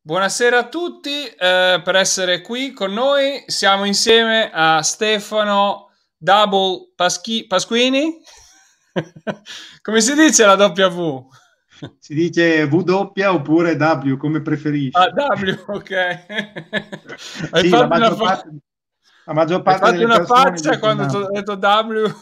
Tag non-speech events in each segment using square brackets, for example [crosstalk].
Buonasera a tutti eh, per essere qui con noi. Siamo insieme a Stefano Double Paschi- Pasquini. [laughs] come si dice la W? Si dice W oppure W, come preferisci. Ah, W, ok. [laughs] sì, la, maggior fa- parte, la maggior parte hai fatto una faccia quando ti ho detto W.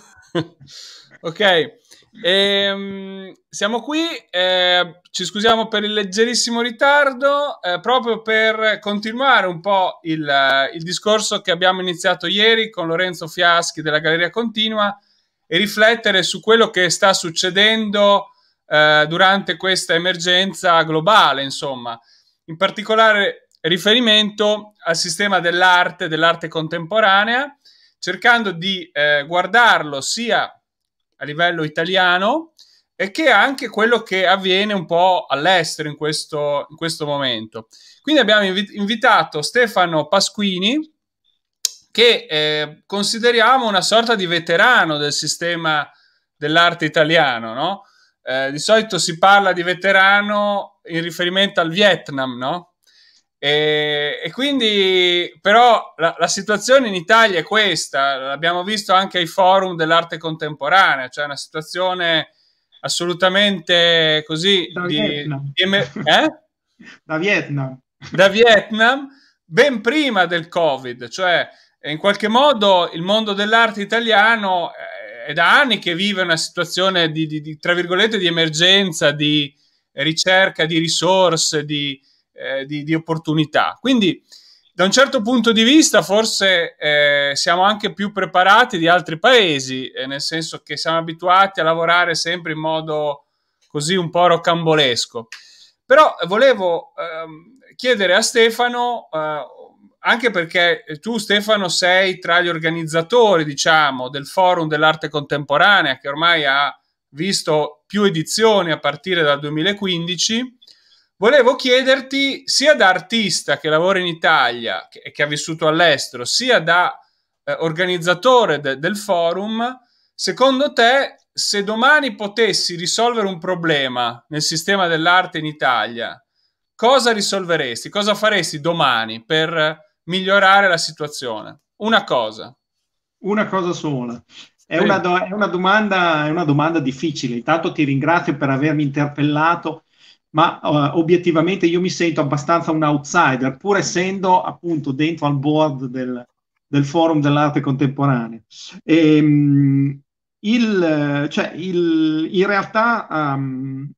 [laughs] ok, e, ehm, siamo qui, eh, ci scusiamo per il leggerissimo ritardo, eh, proprio per continuare un po' il, il, discorso che abbiamo iniziato ieri con Lorenzo Fiaschi della Galleria Continua e riflettere su quello che sta succedendo eh, durante questa emergenza globale, insomma, in particolare riferimento al sistema dell'arte, dell'arte contemporanea, cercando di eh, guardarlo sia a livello italiano e che è anche quello che avviene un po' all'estero in questo, in questo momento. Quindi abbiamo invi invitato Stefano Pasquini, che eh, consideriamo una sorta di veterano del sistema dell'arte italiano, no? eh, di solito si parla di veterano in riferimento al Vietnam, no? E, e quindi, però, la, la, situazione in Italia è questa, l'abbiamo visto anche ai forum dell'arte contemporanea, cioè una situazione assolutamente così da di, Vietnam. Di eh? da Vietnam. Da Vietnam, ben prima del Covid, cioè in qualche modo il mondo dell'arte italiano eh, è da anni che vive una situazione di, di, di tra virgolette, di emergenza, di ricerca di risorse, di, eh, di, di, opportunità. Quindi, da un certo punto di vista, forse eh, siamo anche più preparati di altri paesi, eh, nel senso che siamo abituati a lavorare sempre in modo così un po' rocambolesco. Però eh, volevo ehm, chiedere a Stefano, eh, anche perché eh, tu Stefano sei tra gli organizzatori, diciamo, del Forum dell'Arte Contemporanea, che ormai ha visto più edizioni a partire dal 2015 Volevo chiederti, sia da artista che lavora in Italia e che, che, ha vissuto all'estero, sia da eh, organizzatore de, del forum, secondo te, se domani potessi risolvere un problema nel sistema dell'arte in Italia, cosa risolveresti? Cosa faresti domani per migliorare la situazione? Una cosa. Una cosa sola. È una, do- è, una domanda, è una, domanda, difficile. Intanto ti ringrazio per avermi interpellato ma uh, obiettivamente io mi sento abbastanza un outsider, pur essendo appunto dentro al board del, del forum dell'arte contemporanea. E, um, il, cioè, il, in realtà um,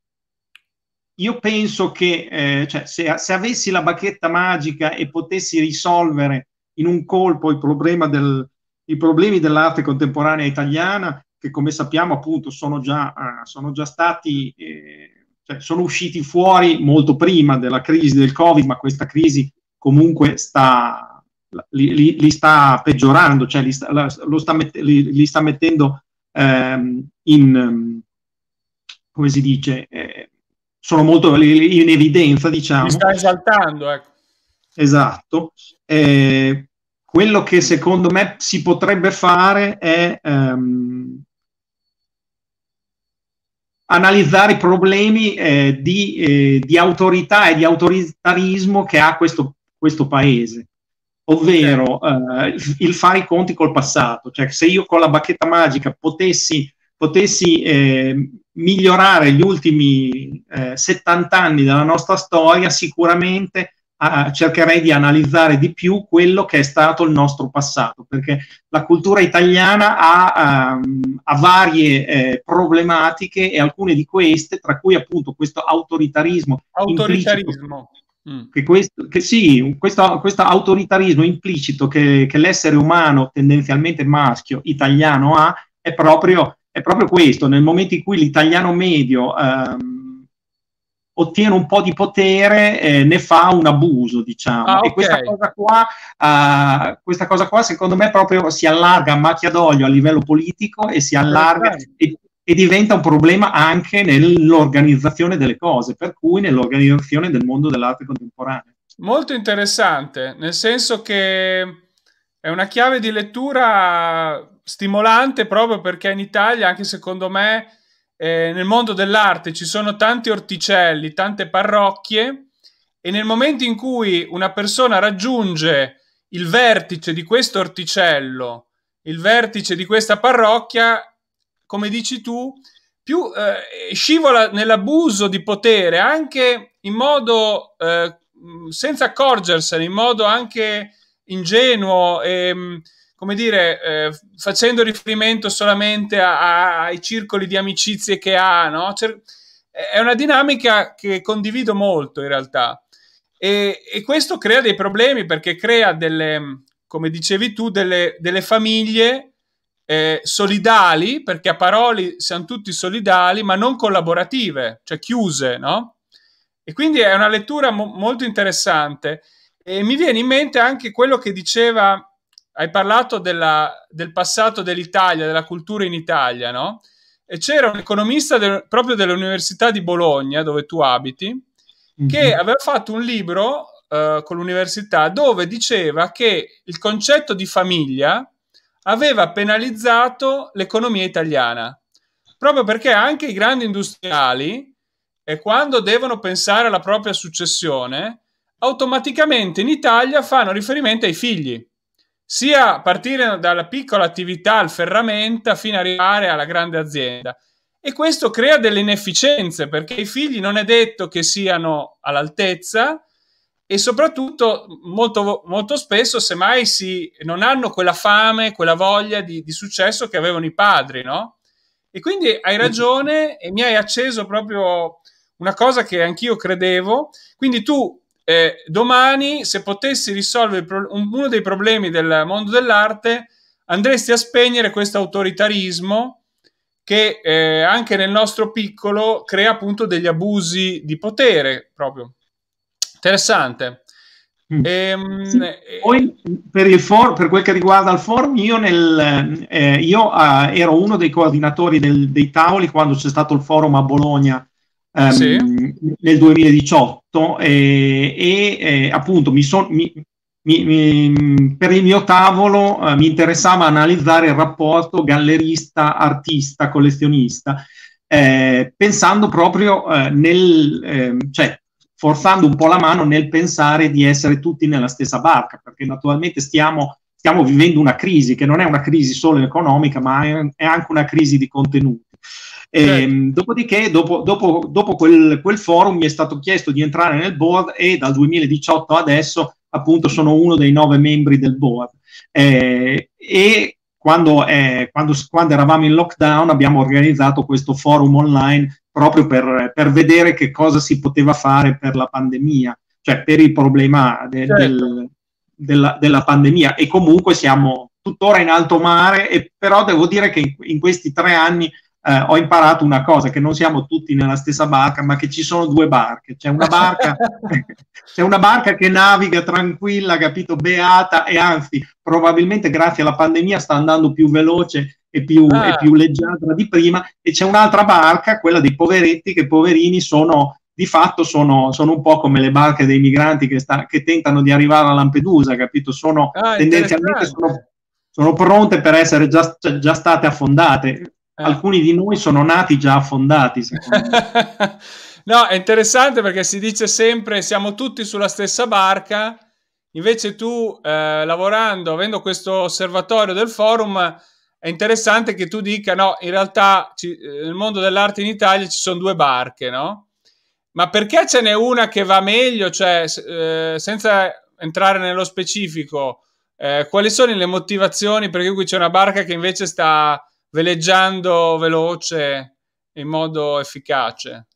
io penso che eh, cioè, se, se, avessi la bacchetta magica e potessi risolvere in un colpo del, i problemi dell'arte contemporanea italiana, che come sappiamo appunto sono già, uh, sono già stati... Eh, cioè, sono usciti fuori molto prima della crisi del Covid, ma questa crisi comunque sta, li, li, li sta peggiorando, cioè li sta, lo sta, mette, li, sta mettendo ehm, in, ehm, come si dice, eh, sono molto in evidenza, diciamo. Li sta esaltando, ecco. Esatto. Eh, quello che secondo me si potrebbe fare è... Ehm, analizzare i problemi eh, di, eh, di, autorità e di autoritarismo che ha questo, questo paese, ovvero eh, il fare i conti col passato, cioè se io con la bacchetta magica potessi, potessi eh, migliorare gli ultimi 70 eh, anni della nostra storia, sicuramente a, cercherei di analizzare di più quello che è stato il nostro passato, perché la cultura italiana ha, um, ha varie eh, problematiche e alcune di queste, tra cui appunto questo autoritarismo. Autoritarismo. Mm. Che questo, che sì, questo, questo autoritarismo implicito che, che, l'essere umano, tendenzialmente maschio, italiano ha, è proprio, è proprio questo. Nel momento in cui l'italiano medio ehm, ottiene un po' di potere, eh, ne fa un abuso, diciamo. Ah, okay. E questa cosa, qua, uh, questa cosa qua, secondo me, proprio si allarga a macchia d'olio a livello politico e si allarga e, e diventa un problema anche nell'organizzazione delle cose, per cui nell'organizzazione del mondo dell'arte contemporanea. Molto interessante, nel senso che è una chiave di lettura stimolante proprio perché in Italia, anche secondo me, eh, nel mondo dell'arte ci sono tanti orticelli, tante parrocchie e nel momento in cui una persona raggiunge il vertice di questo orticello, il vertice di questa parrocchia, come dici tu, più eh, scivola nell'abuso di potere anche in modo eh, senza accorgersene, in modo anche ingenuo e come dire, eh, facendo riferimento solamente a, a, ai circoli di amicizie che ha, no? Cer- è una dinamica che condivido molto in realtà. E, e, questo crea dei problemi perché crea delle, come dicevi tu, delle, delle famiglie eh, solidali, perché a parole siamo tutti solidali, ma non collaborative, cioè chiuse, no? E quindi è una lettura mo- molto interessante. E mi viene in mente anche quello che diceva hai parlato della, del passato dell'Italia, della cultura in Italia, no? E c'era un economista del, proprio dell'Università di Bologna, dove tu abiti, mm-hmm. che mhm. aveva fatto un libro eh, con l'università dove diceva che il concetto di famiglia aveva penalizzato l'economia italiana, proprio perché anche i grandi industriali, eh, quando devono pensare alla propria successione, automaticamente in Italia fanno riferimento ai figli sia partire dalla piccola attività al ferramenta fino ad arrivare alla grande azienda. E questo crea delle inefficienze perché i figli non è detto che siano all'altezza e soprattutto molto, molto spesso semmai si, non hanno quella fame, quella voglia di, di successo che avevano i padri, no? E quindi hai ragione e mi hai acceso proprio una cosa che anch'io credevo. Quindi tu eh, domani se potessi risolvere pro- uno dei problemi del mondo dell'arte andresti a spegnere questo autoritarismo che eh, anche nel nostro piccolo crea appunto degli abusi di potere proprio interessante mm. Ehm, sì, eh, poi per, il for, per quel che riguarda il forum, io, nel, eh, io eh, ero uno dei coordinatori del, dei tavoli quando c'è stato il forum a Bologna um, sì. nel 2018 eh, e, e eh, appunto mi sono mi, mi, per il mio tavolo eh, mi interessava analizzare il rapporto gallerista-artista, collezionista, eh, pensando proprio eh, nel, ehm, cioè forzando un po' la mano nel pensare di essere tutti nella stessa barca, perché naturalmente stiamo, stiamo vivendo una crisi che non è una crisi solo economica, ma è, è anche una crisi di contenuti. Certo. Ehm, dopodiché, dopo, dopo, dopo quel, quel forum, mi è stato chiesto di entrare nel board e dal 2018 adesso appunto sono uno dei nove membri del board. Eh, e quando, eh, quando, quando, eravamo in lockdown abbiamo organizzato questo forum online proprio per, per, vedere che cosa si poteva fare per la pandemia, cioè per il problema de, certo. del, della, della, pandemia. E comunque siamo tuttora in alto mare, e, però devo dire che in, in questi tre anni eh, ho imparato una cosa, che non siamo tutti nella stessa barca, ma che ci sono due barche. C'è una barca, [laughs] c'è una barca che naviga tranquilla, capito, beata e anzi, probabilmente grazie alla pandemia sta andando più veloce e più, ah. e più leggiadra di prima, e c'è un'altra barca, quella dei poveretti, che poverini sono di fatto sono, sono, un po' come le barche dei migranti che, sta, che tentano di arrivare a Lampedusa, capito? Sono ah, tendenzialmente sono, sono, pronte per essere già, già state affondate. Eh. alcuni di noi sono nati già affondati. [laughs] no, è interessante perché si dice sempre siamo tutti sulla stessa barca, invece tu eh, lavorando, avendo questo osservatorio del forum, è interessante che tu dica no, in realtà ci, eh, nel mondo dell'arte in Italia ci sono due barche, no? Ma perché ce n'è una che va meglio, cioè eh, senza entrare nello specifico, eh, quali sono le motivazioni? Perché qui c'è una barca che invece sta veleggiando veloce in modo efficace?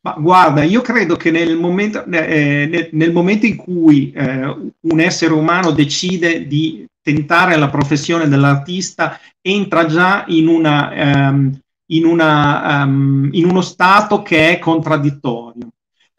Ma guarda, io credo che nel momento, eh, eh, nel, nel momento in cui eh, un essere umano decide di tentare la professione dell'artista, entra già in, una, um, in, una, um, in uno stato che è contraddittorio.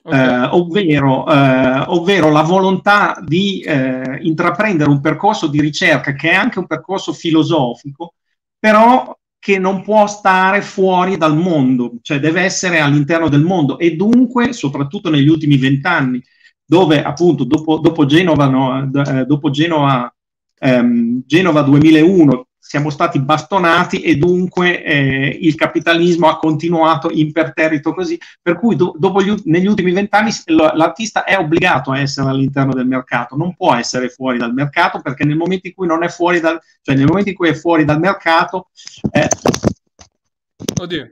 Okay. Eh, ovvero, eh, ovvero, la volontà di eh, intraprendere un percorso di ricerca che è anche un percorso filosofico, però che non può stare fuori dal mondo, cioè deve essere all'interno del mondo e dunque, soprattutto negli ultimi vent'anni, dove appunto dopo, dopo Genova, no, eh, dopo Genova, ehm, Genova 2001 siamo stati bastonati e dunque eh, il capitalismo ha continuato imperterrito così, per cui do, gli, negli ultimi vent'anni l'artista è obbligato a essere all'interno del mercato, non può essere fuori dal mercato perché nel momento in cui, non è, fuori dal, cioè nel momento in cui è fuori dal mercato... Eh,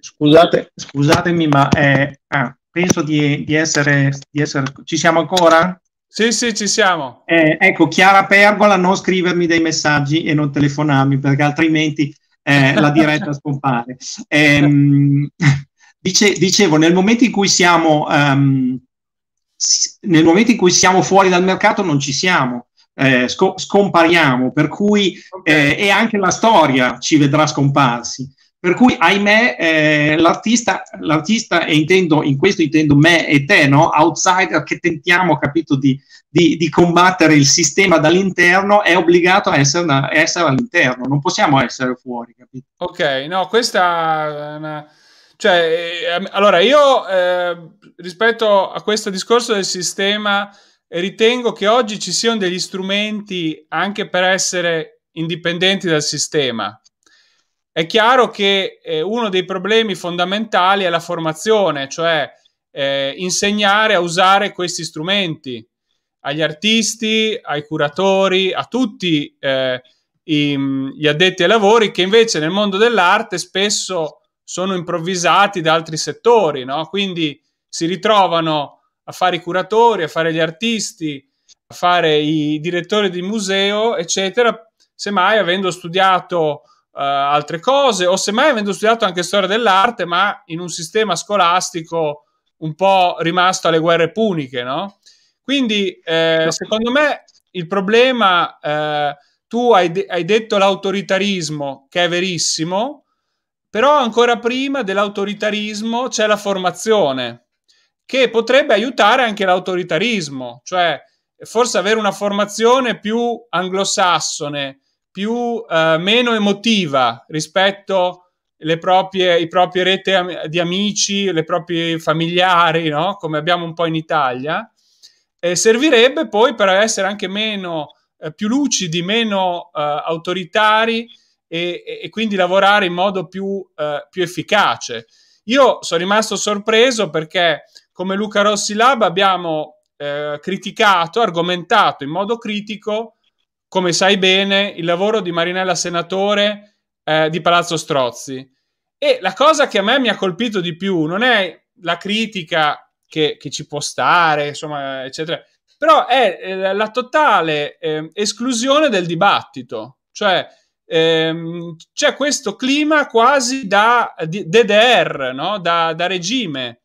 scusate, scusatemi, ma eh, ah, penso di, di, essere, di essere... Ci siamo ancora? Sì, sì, ci siamo. Eh, ecco, Chiara Pergola, non scrivermi dei messaggi e non telefonarmi perché altrimenti eh, la diretta [laughs] scompare. Eh, [laughs] dice, dicevo, nel momento in cui siamo... Um, nel momento in cui siamo fuori dal mercato non ci siamo, eh, sco- scompariamo, per cui eh, e anche la storia ci vedrà scomparsi. Per cui, ahimè, eh, l'artista, l'artista e intendo, in questo intendo me e te, no? outsider che tentiamo capito, di, di, di combattere il sistema dall'interno, è obbligato a essere, una, essere, all'interno, non possiamo essere fuori. Capito? Ok, no, questa è una... Cioè, eh, allora io eh, rispetto a questo discorso del sistema eh, ritengo che oggi ci siano degli strumenti anche per essere indipendenti dal sistema, è chiaro che eh, uno dei problemi fondamentali è la formazione, cioè eh, insegnare a usare questi strumenti agli artisti, ai curatori, a tutti eh, i, mm, gli addetti ai lavori che invece nel mondo dell'arte spesso sono improvvisati da altri settori, no? quindi si ritrovano a fare i curatori, a fare gli artisti, a fare i direttori di museo, eccetera, semmai avendo studiato Uh, altre cose, o semmai avendo studiato anche storia dell'arte, ma in un sistema scolastico un po' rimasto alle guerre puniche, no? Quindi, eh, secondo me, il problema, eh, tu hai, de- hai, detto l'autoritarismo, che è verissimo, però ancora prima dell'autoritarismo c'è la formazione, che potrebbe aiutare anche l'autoritarismo, cioè forse avere una formazione più anglosassone, più eh, meno emotiva rispetto le proprie, le proprie rete di amici, le proprie familiari, no? come abbiamo un po' in Italia, e servirebbe poi per essere anche meno, eh, più lucidi, meno eh, autoritari e, e, quindi lavorare in modo più, eh, più, efficace. Io sono rimasto sorpreso perché come Luca Rossi Lab abbiamo eh, criticato, argomentato in modo critico come sai bene, il lavoro di Marinella Senatore eh, di Palazzo Strozzi. E la cosa che a me mi ha colpito di più non è la critica che, che ci può stare, insomma, eccetera, però è eh, la totale eh, esclusione del dibattito. Cioè, ehm, c'è questo clima quasi da DDR, no? da, da, regime.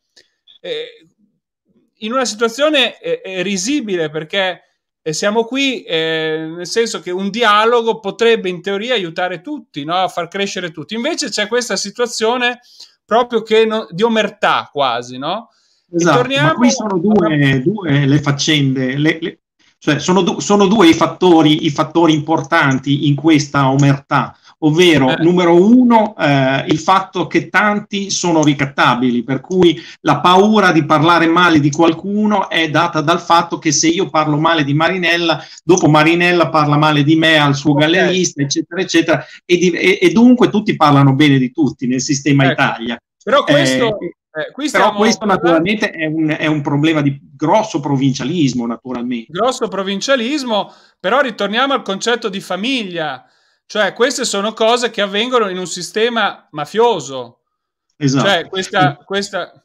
in una situazione eh, eh, risibile perché e siamo qui eh, nel senso che un dialogo potrebbe in teoria aiutare tutti, no? a far crescere tutti. Invece c'è questa situazione proprio no, di omertà quasi, no? Esatto, torniamo... ma qui sono due, due le faccende, le, le, cioè sono, do, sono, due i fattori, i fattori importanti in questa omertà ovvero eh. numero uno eh, il fatto che tanti sono ricattabili, per cui la paura di parlare male di qualcuno è data dal fatto che se io parlo male di Marinella, dopo Marinella parla male di me al suo okay. gallerista, eccetera, eccetera, e, di, e, e, dunque tutti parlano bene di tutti nel sistema ecco. Italia. Però eh, questo, eh, eh, Però questo naturalmente è un, è un, problema di grosso provincialismo, naturalmente. Grosso provincialismo, però ritorniamo al concetto di famiglia. Cioè, queste sono cose che avvengono in un sistema mafioso. Esatto. Cioè, questa, questa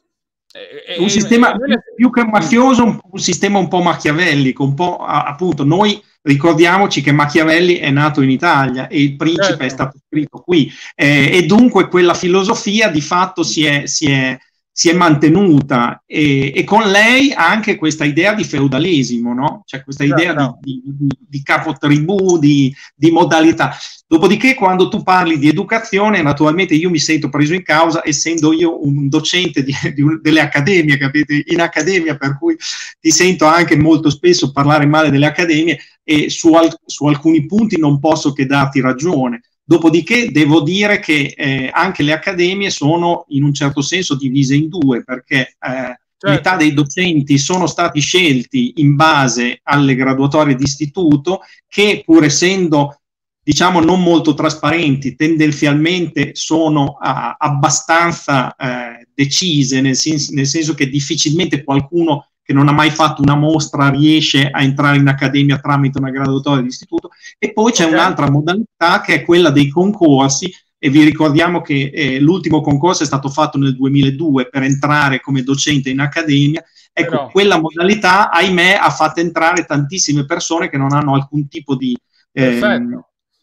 eh, eh, un eh, sistema più che mafioso, un, sistema un po' machiavellico, un po' appunto noi ricordiamoci che Machiavelli è nato in Italia e il principe certo. è stato scritto qui eh, e dunque quella filosofia di fatto si è, si è si è mantenuta e, e, con lei anche questa idea di feudalesimo, no? cioè questa idea no, no. Di, di, di, capotribù, di, di, modalità. Dopodiché quando tu parli di educazione, naturalmente io mi sento preso in causa, essendo io un docente un, delle accademie, capite? In accademia, per cui ti sento anche molto spesso parlare male delle accademie e su, al, su alcuni punti non posso che darti ragione Dopodiché devo dire che eh, anche le accademie sono in un certo senso divise in due perché eh, Certo. metà dei docenti sono stati scelti in base alle graduatorie di istituto che pur essendo diciamo non molto trasparenti tendenzialmente sono a, abbastanza eh, decise nel senso, nel senso, che difficilmente qualcuno che non ha mai fatto una mostra riesce a entrare in accademia tramite una graduatoria di istituto e poi c'è okay. un'altra modalità che è quella dei concorsi e vi ricordiamo che eh, l'ultimo concorso è stato fatto nel 2002 per entrare come docente in accademia ecco Però... quella modalità ahimè ha fatto entrare tantissime persone che non hanno alcun tipo di eh,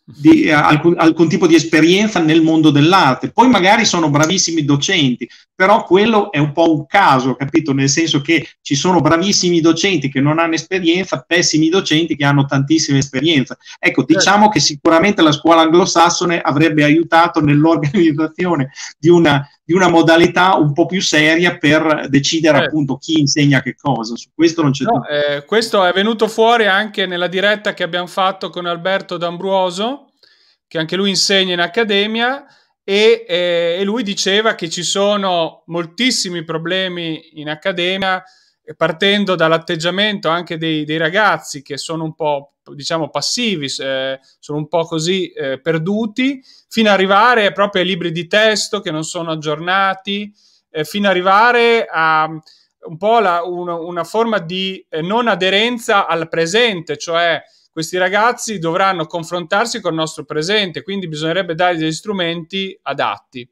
di eh, alcun, alcun, tipo di esperienza nel mondo dell'arte. Poi magari sono bravissimi docenti, però quello è un po' un caso, capito? Nel senso che ci sono bravissimi docenti che non hanno esperienza, pessimi docenti che hanno tantissima esperienza. Ecco, certo. diciamo che sicuramente la scuola anglosassone avrebbe aiutato nell'organizzazione di una di una modalità un po' più seria per decidere eh. appunto chi insegna che cosa. Su questo non c'è no, eh, questo è venuto fuori anche nella diretta che abbiamo fatto con Alberto D'Ambruoso, che anche lui insegna in accademia. E, eh, e lui diceva che ci sono moltissimi problemi in accademia partendo dall'atteggiamento anche dei, dei, ragazzi che sono un po' diciamo passivi, eh, sono un po' così eh, perduti, fino ad arrivare proprio ai libri di testo che non sono aggiornati, eh, fino ad arrivare a mm, un po' la, una, una, forma di eh, non aderenza al presente, cioè questi ragazzi dovranno confrontarsi col nostro presente, quindi bisognerebbe dare degli strumenti adatti.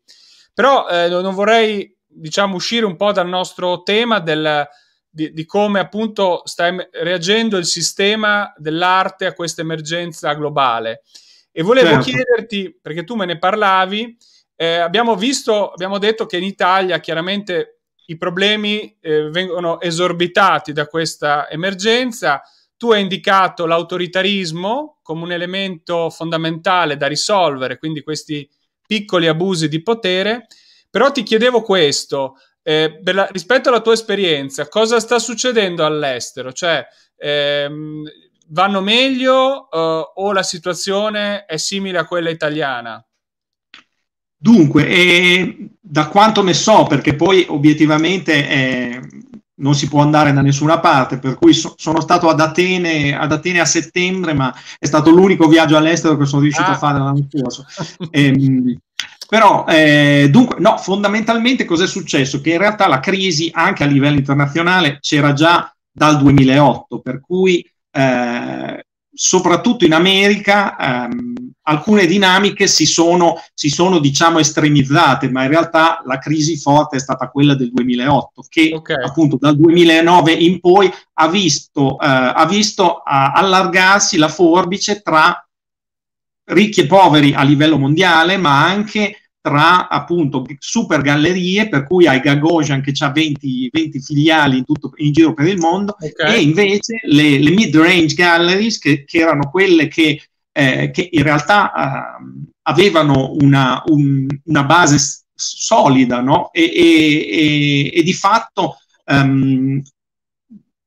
Però eh, non vorrei diciamo uscire un po' dal nostro tema del di, di, come appunto sta reagendo il sistema dell'arte a questa emergenza globale. E volevo certo. chiederti, perché tu me ne parlavi, eh, abbiamo visto, abbiamo detto che in Italia chiaramente i problemi eh, vengono esorbitati da questa emergenza. Tu hai indicato l'autoritarismo come un elemento fondamentale da risolvere, quindi questi piccoli abusi di potere. Però ti chiedevo questo, eh, la, rispetto alla tua esperienza, cosa sta succedendo all'estero? Cioè, ehm, vanno meglio eh, o la situazione è simile a quella italiana? Dunque, eh, da quanto ne so, perché poi obiettivamente eh, non si può andare da nessuna parte, per cui so, sono stato ad Atene, ad Atene, a settembre, ma è stato l'unico viaggio all'estero che sono riuscito ah. a fare l'anno scorso. [laughs] Ehm, però, eh, dunque, no, fondamentalmente cos'è successo? Che in realtà la crisi anche a livello internazionale c'era già dal 2008, per cui eh, soprattutto in America ehm, alcune dinamiche si sono, si sono, diciamo, estremizzate, ma in realtà la crisi forte è stata quella del 2008, che okay. appunto dal 2009 in poi ha visto, eh, ha visto allargarsi la forbice tra ricchi e poveri a livello mondiale, ma anche tra appunto super gallerie, per cui hai Gagosian che ha 20, 20 filiali in, tutto, in, giro per il mondo, okay. e invece le, le mid-range galleries, che, che, erano quelle che, eh, che in realtà eh, avevano una, un, una, base solida no? e, e, e, e, di fatto ehm,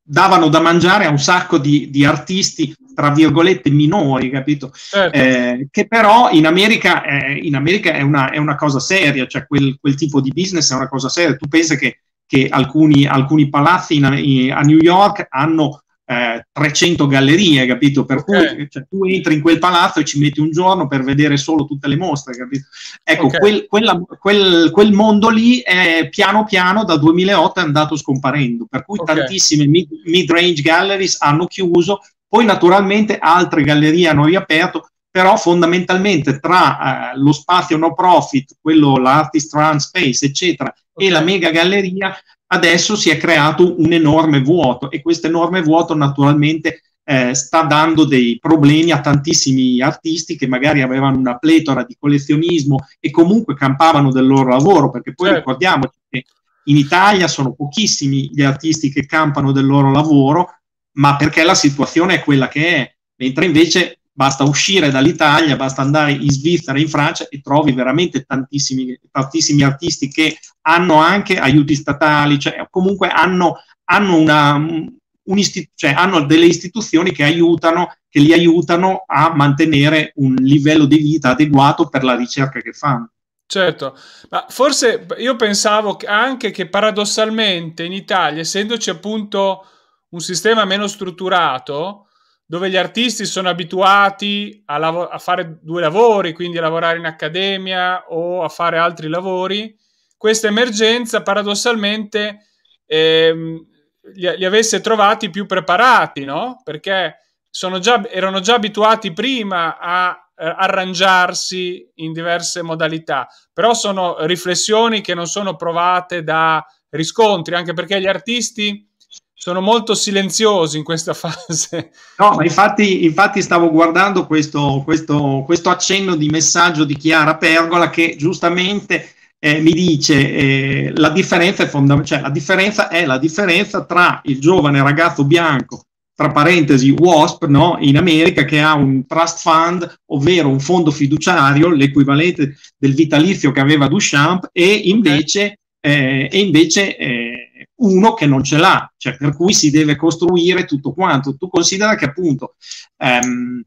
davano da mangiare a un sacco di, di artisti tra virgolette minori, capito? Certo. Eh, che però in America, eh, in America è, una, è, una, cosa seria, cioè quel, quel, tipo di business è una cosa seria. Tu pensi che, che alcuni, alcuni, palazzi in, in, a New York hanno eh, 300 gallerie, capito? Per okay. cui cioè, tu entri in quel palazzo e ci metti un giorno per vedere solo tutte le mostre, capito? Ecco, okay. quel, quella, quel, quel, mondo lì è, piano piano da 2008 è andato scomparendo, per cui okay. tantissime mid, range galleries hanno chiuso poi naturalmente altre gallerie hanno riaperto, però fondamentalmente tra eh, lo spazio no profit, quello l'artist run space, eccetera, okay. e la mega galleria, adesso si è creato un enorme vuoto e questo enorme vuoto naturalmente eh, sta dando dei problemi a tantissimi artisti che magari avevano una pletora di collezionismo e comunque campavano del loro lavoro, perché poi certo. ricordiamoci che in Italia sono pochissimi gli artisti che campano del loro lavoro, ma perché la situazione è quella che è, mentre invece basta uscire dall'Italia, basta andare in Svizzera, in Francia e trovi veramente tantissimi, tantissimi artisti che hanno anche aiuti statali, cioè comunque hanno, hanno, una, un istitu- cioè hanno delle istituzioni che aiutano, che li aiutano a mantenere un livello di vita adeguato per la ricerca che fanno. Certo, ma forse io pensavo anche che paradossalmente in Italia, essendoci appunto un sistema meno strutturato dove gli artisti sono abituati a, lav- a, fare due lavori, quindi a lavorare in accademia o a fare altri lavori, questa emergenza paradossalmente ehm, li-, li, avesse trovati più preparati, no? Perché già, erano già abituati prima a eh, arrangiarsi in diverse modalità, però sono riflessioni che non sono provate da riscontri, anche perché gli artisti sono molto silenziosi in questa [laughs] fase. No, infatti, infatti stavo guardando questo, questo, questo, accenno di messaggio di Chiara Pergola che giustamente eh, mi dice eh, la, differenza è fondamentale, cioè, la differenza è la differenza tra il giovane ragazzo bianco, tra parentesi WASP, no? in America che ha un trust fund, ovvero un fondo fiduciario, l'equivalente del vitalizio che aveva Duchamp, e invece... Okay. Eh, e invece eh, uno che non ce l'ha, cioè per cui si deve costruire tutto quanto. Tu considera che appunto ehm,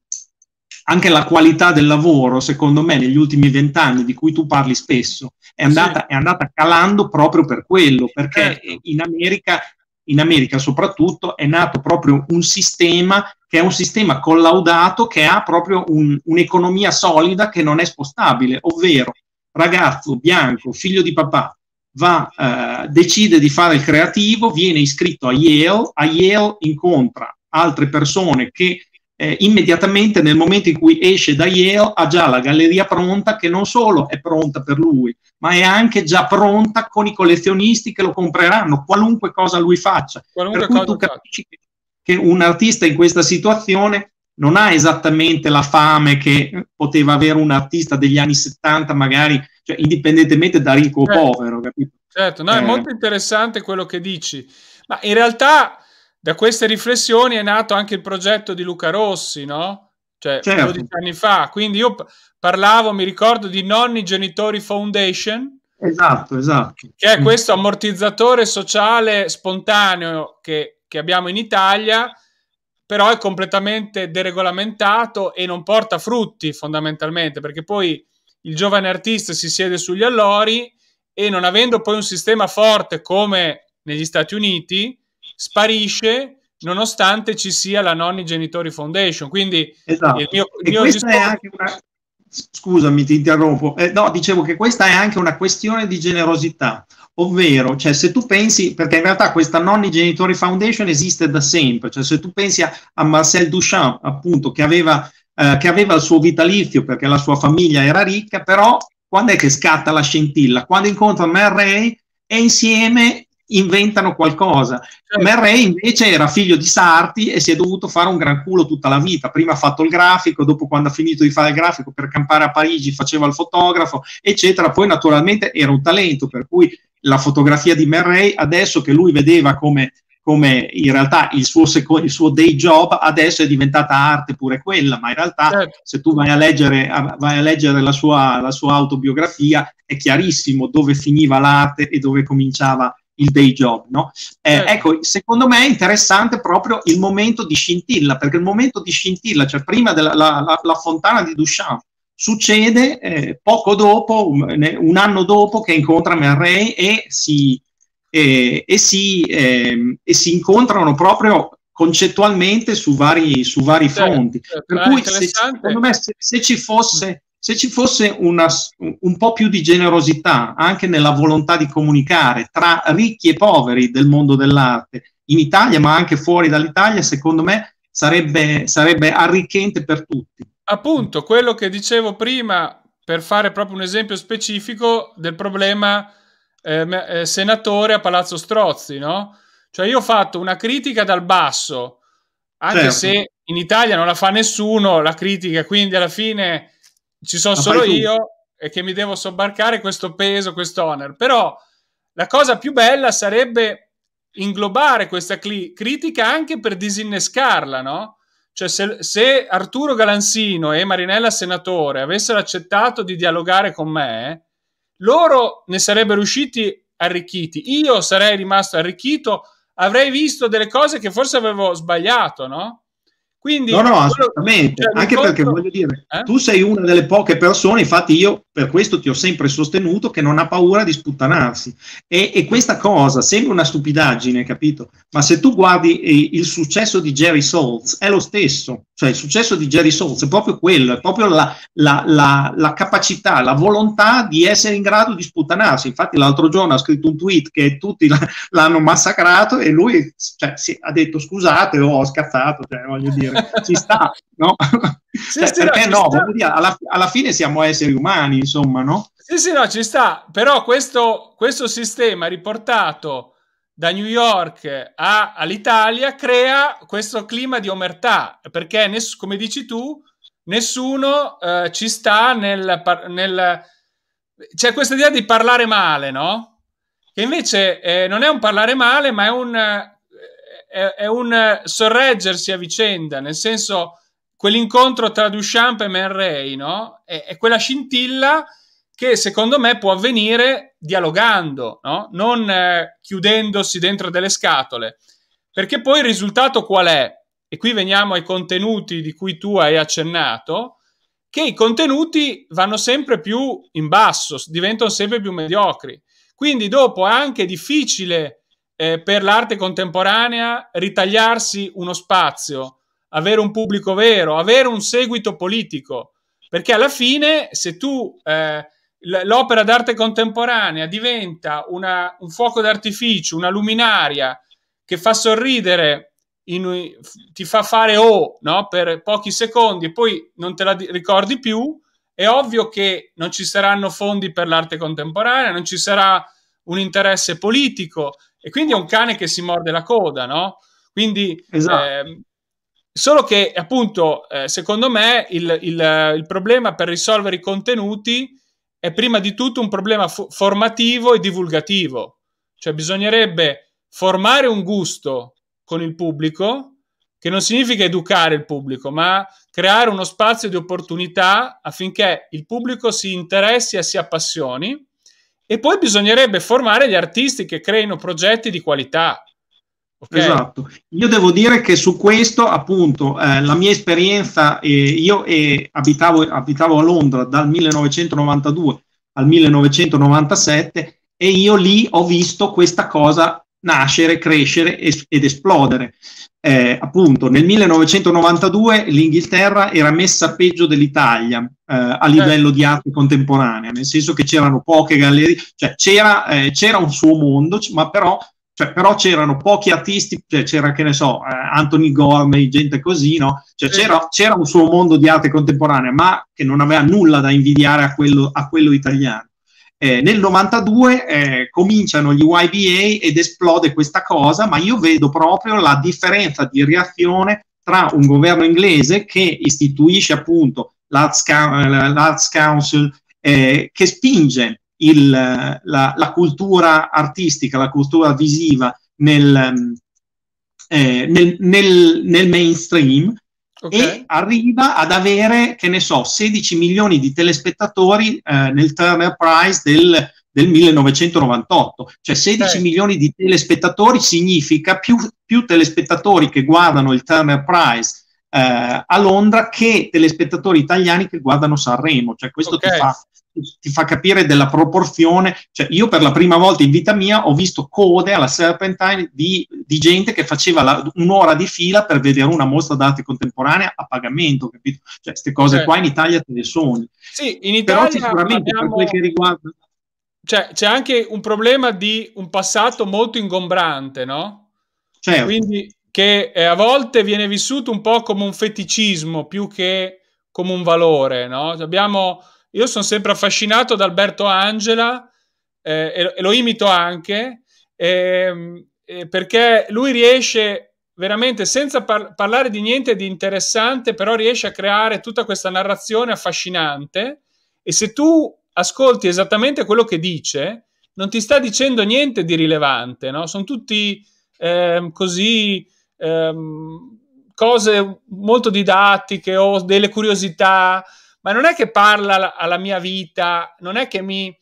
anche la qualità del lavoro, secondo me, negli ultimi vent'anni, di cui tu parli spesso, è andata, sì. è andata calando proprio per quello, perché certo. in, America, in America soprattutto è nato proprio un sistema che è un sistema collaudato che ha proprio un, un'economia solida che non è spostabile, ovvero ragazzo bianco, figlio di papà, va, eh, decide di fare il creativo, viene iscritto a Yale, a Yale incontra altre persone che eh, immediatamente nel momento in cui esce da Yale ha già la galleria pronta che non solo è pronta per lui, ma è anche già pronta con i collezionisti che lo compreranno, qualunque cosa lui faccia. Qualunque per cui tu capisci faccia. che un artista in questa situazione non ha esattamente la fame che poteva avere un artista degli anni 70 magari cioè, indipendentemente da ricco certo. o povero. Capito? Certo, no, eh. è molto interessante quello che dici, ma in realtà da queste riflessioni è nato anche il progetto di Luca Rossi, no? Cioè, certo. 12 anni fa, quindi io parlavo, mi ricordo, di Nonni Genitori Foundation, Esatto, esatto. Che è questo ammortizzatore sociale spontaneo che, che, abbiamo in Italia, però è completamente deregolamentato e non porta frutti fondamentalmente, perché poi il giovane artista si siede sugli allori e non avendo poi un sistema forte come negli Stati Uniti, sparisce nonostante ci sia la Nonni Genitori Foundation. Quindi esatto. il mio, il mio discorso... è anche una... Scusami, ti interrompo. Eh, no, dicevo che questa è anche una questione di generosità, ovvero, cioè, se tu pensi, perché in realtà questa Nonni Genitori Foundation esiste da sempre, cioè se tu pensi a, a Marcel Duchamp, appunto, che aveva eh, che aveva il suo vitalizio perché la sua famiglia era ricca, però quando è che scatta la scintilla? Quando incontrano Mel Ray e insieme inventano qualcosa. Certo. Merre invece era figlio di Sarti e si è dovuto fare un gran culo tutta la vita. Prima ha fatto il grafico, dopo quando ha finito di fare il grafico per campare a Parigi faceva il fotografo, eccetera. Poi naturalmente era un talento, per cui la fotografia di Merrey adesso che lui vedeva come come in realtà il suo, seco- il suo day job adesso è diventata arte pure quella, ma in realtà certo. se tu vai a leggere, vai a leggere la, sua, la, sua, autobiografia è chiarissimo dove finiva l'arte e dove cominciava il day job. No? Eh, certo. Ecco, secondo me è interessante proprio il momento di scintilla, perché il momento di scintilla, cioè prima della la, la, la fontana di Duchamp, succede eh, poco dopo, un, un, anno dopo che incontra Merray e si e, e, si, ehm, e, si, incontrano proprio concettualmente su vari, su vari certo, fronti. Certo, per ah, cui se, secondo me se, se ci fosse mm. se ci fosse una, un po' più di generosità anche nella volontà di comunicare tra ricchi e poveri del mondo dell'arte in Italia ma anche fuori dall'Italia, secondo me sarebbe, sarebbe arricchente per tutti. Appunto, quello che dicevo prima, per fare proprio un esempio specifico del problema eh, eh, senatore a Palazzo Strozzi, no? Cioè io ho fatto una critica dal basso, anche certo. se in Italia non la fa nessuno la critica, quindi alla fine ci sono solo io e che mi devo sobbarcare questo peso, questo honor. Però la cosa più bella sarebbe inglobare questa cli- critica anche per disinnescarla, no? Cioè se, se Arturo Galanzino e Marinella Senatore avessero accettato di dialogare con me, loro ne sarebbero usciti arricchiti, io sarei rimasto arricchito, avrei visto delle cose che forse avevo sbagliato, no? Quindi, no, no, assolutamente, cioè, anche conto... perché voglio dire, eh? tu sei una delle poche persone, infatti io per questo ti ho sempre sostenuto, che non ha paura di sputtanarsi. E, e questa cosa sembra una stupidaggine, capito? Ma se tu guardi eh, il successo di Jerry Saltz, è lo stesso. Cioè il successo di Jerry Souls è proprio quello, è proprio la, la, la, la capacità, la volontà di essere in grado di sputtanarsi. Infatti l'altro giorno ha scritto un tweet che tutti l'hanno massacrato e lui cioè, ha detto scusate, ho scazzato, cioè, voglio dire, ci sta, no? [laughs] Sì, cioè, sì, perché no? no dire, alla, alla, fine siamo esseri umani, insomma, no? Sì, sì, no, ci sta, però questo, questo sistema riportato da New York a, all'Italia crea questo clima di omertà, perché ness- come dici tu, nessuno eh, ci sta nel, nel... C'è questa idea di parlare male, no? Che invece eh, non è un parlare male, ma è un, eh, è, è un sorreggersi a vicenda, nel senso quell'incontro tra Duchamp e Man Ray, no? È, è quella scintilla che secondo me può avvenire dialogando, no? non eh, chiudendosi dentro delle scatole. Perché poi il risultato qual è? E qui veniamo ai contenuti di cui tu hai accennato, che i contenuti vanno sempre più in basso, diventano sempre più mediocri. Quindi dopo è anche difficile eh, per l'arte contemporanea ritagliarsi uno spazio, avere un pubblico vero, avere un seguito politico, perché alla fine se tu eh, l'opera d'arte contemporanea diventa una, un fuoco d'artificio, una luminaria che fa sorridere, in, ti fa fare oh no? per pochi secondi e poi non te la ricordi più, è ovvio che non ci saranno fondi per l'arte contemporanea, non ci sarà un interesse politico e quindi è un cane che si morde la coda, no? Quindi esatto. eh, solo che appunto eh, secondo me il, il, il problema per risolvere i contenuti è prima di tutto un problema fo- formativo e divulgativo, cioè bisognerebbe formare un gusto con il pubblico, che non significa educare il pubblico, ma creare uno spazio di opportunità affinché il pubblico si interessi e si appassioni. E poi bisognerebbe formare gli artisti che creino progetti di qualità, Okay. Esatto, io devo dire che su questo appunto eh, la mia esperienza, eh, io eh, abitavo, abitavo, a Londra dal 1992 al 1997 e io lì ho visto questa cosa nascere, crescere es- ed esplodere. Eh, appunto nel 1992 l'Inghilterra era messa peggio dell'Italia eh, a certo. livello di arte contemporanea, nel senso che c'erano poche gallerie, cioè c'era, eh, c'era un suo mondo, ma però cioè, però c'erano pochi artisti, cioè c'era che ne so, eh, Anthony Gormey, gente così, no? Cioè, c'era, c'era, un suo mondo di arte contemporanea, ma che non aveva nulla da invidiare a quello, a quello italiano. Eh, nel 92 eh, cominciano gli YBA ed esplode questa cosa, ma io vedo proprio la differenza di reazione tra un governo inglese che istituisce appunto l'Arts, l'Arts Council, eh, che spinge il, la, la, cultura artistica, la cultura visiva nel, mm, eh, nel, nel, nel mainstream okay. e arriva ad avere, che ne so, 16 milioni di telespettatori eh, nel Turner Prize del, del 1998. Cioè 16 okay. milioni di telespettatori significa più, più, telespettatori che guardano il Turner Prize eh, a Londra che telespettatori italiani che guardano Sanremo. Cioè questo okay. ti fa ti fa capire della proporzione. Cioè, io per la prima volta in vita mia ho visto code alla Serpentine di, di gente che faceva la, un'ora di fila per vedere una mostra d'arte contemporanea a pagamento, capito? Cioè, queste cose sì. Certo. qua in Italia te le sono. Sì, in Italia Però sicuramente abbiamo... per quel che riguarda... Cioè, c'è anche un problema di un passato molto ingombrante, no? Certo. Quindi che eh, a volte viene vissuto un po' come un feticismo più che come un valore, no? Abbiamo io sono sempre affascinato da Alberto Angela eh, e, e, lo imito anche eh, perché lui riesce veramente senza par parlare di niente di interessante, però riesce a creare tutta questa narrazione affascinante e se tu ascolti esattamente quello che dice, non ti sta dicendo niente di rilevante, no? sono tutti eh, così eh, cose molto didattiche o delle curiosità ma non è che parla alla mia vita, non è che mi,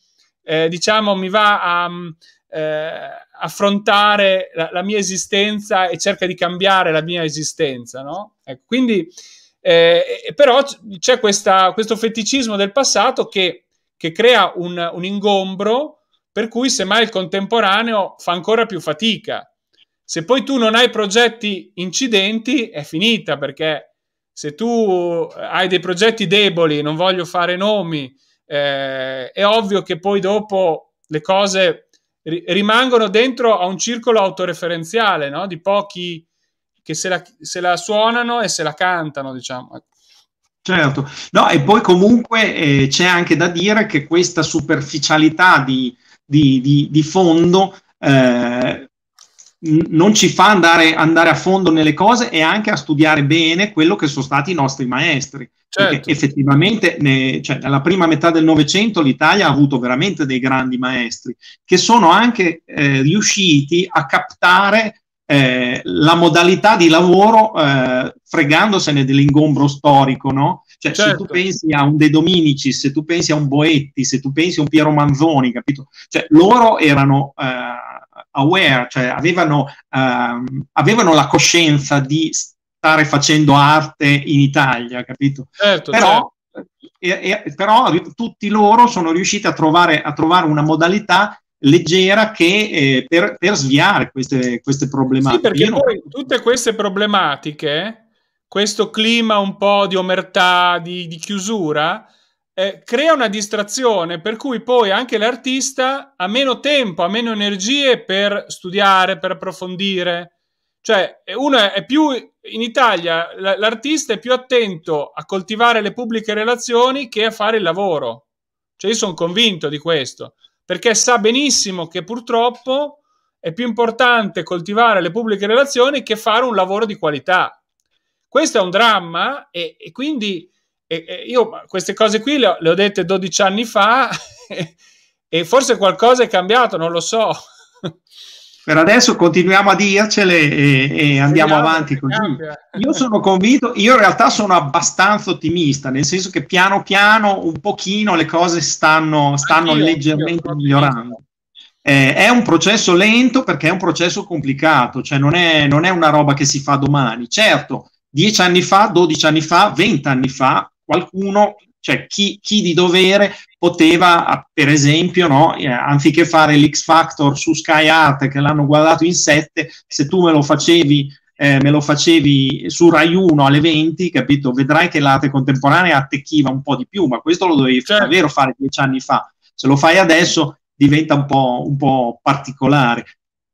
eh, diciamo, mi va a mm, eh, affrontare la, la, mia esistenza e cerca di cambiare la mia esistenza, no? Ecco, quindi, eh, però c'è questa, questo feticismo del passato che, che crea un, un ingombro per cui semmai il contemporaneo fa ancora più fatica. Se poi tu non hai progetti incidenti, è finita perché se tu eh, hai dei progetti deboli, non voglio fare nomi, eh, è ovvio che poi dopo le cose ri- rimangono dentro a un circolo autoreferenziale, no? di pochi che se la, se la, suonano e se la cantano, diciamo. Ecco. Certo, no, e poi comunque eh, c'è anche da dire che questa superficialità di, di, di, di fondo eh, non ci fa andare, andare, a fondo nelle cose e anche a studiare bene quello che sono stati i nostri maestri. Certo. Perché effettivamente ne, cioè, nella prima metà del Novecento l'Italia ha avuto veramente dei grandi maestri che sono anche eh, riusciti a captare eh, la modalità di lavoro eh, fregandosene dell'ingombro storico, no? Cioè, certo. se tu certo. pensi a un De Dominici, se tu pensi a un Boetti, se tu pensi a un Piero Manzoni, capito? Cioè, loro erano... Eh, aware, cioè avevano, ehm, avevano la coscienza di stare facendo arte in Italia, capito? Certo, però, certo. E, e, però tutti loro sono riusciti a trovare, a trovare una modalità leggera che, eh, per, per, sviare queste, queste problematiche. Sì, perché non... poi tutte queste problematiche, questo clima un po' di omertà, di, di chiusura, eh, crea una distrazione per cui poi anche l'artista ha meno tempo, ha meno energie per studiare, per approfondire. Cioè, uno è più in Italia l'artista è più attento a coltivare le pubbliche relazioni che a fare il lavoro. Cioè, io sono convinto di questo, perché sa benissimo che purtroppo è più importante coltivare le pubbliche relazioni che fare un lavoro di qualità. Questo è un dramma e, e quindi e, e io queste cose qui le ho, le ho dette 12 anni fa [laughs] e, forse qualcosa è cambiato, non lo so. Per adesso continuiamo a dircele e, e andiamo Vediamo avanti così. Io sono convinto, io in realtà sono abbastanza ottimista, nel senso che piano piano, un pochino, le cose stanno, stanno anch'io, leggermente anch'io, migliorando. Eh, è un processo lento perché è un processo complicato, cioè non è, non è una roba che si fa domani. Certo, dieci anni fa, dodici anni fa, vent'anni fa, qualcuno, cioè chi, chi di dovere poteva, per esempio, no, eh, anziché fare l'X Factor su Sky Art che l'hanno guardato in 7, se tu me lo facevi eh, me lo facevi su Rai 1 alle 20, capito? Vedrai che l'arte contemporanea attecchiva un po' di più, ma questo lo dovevi certo. davvero fare dieci anni fa. Se lo fai adesso diventa un po', un po particolare.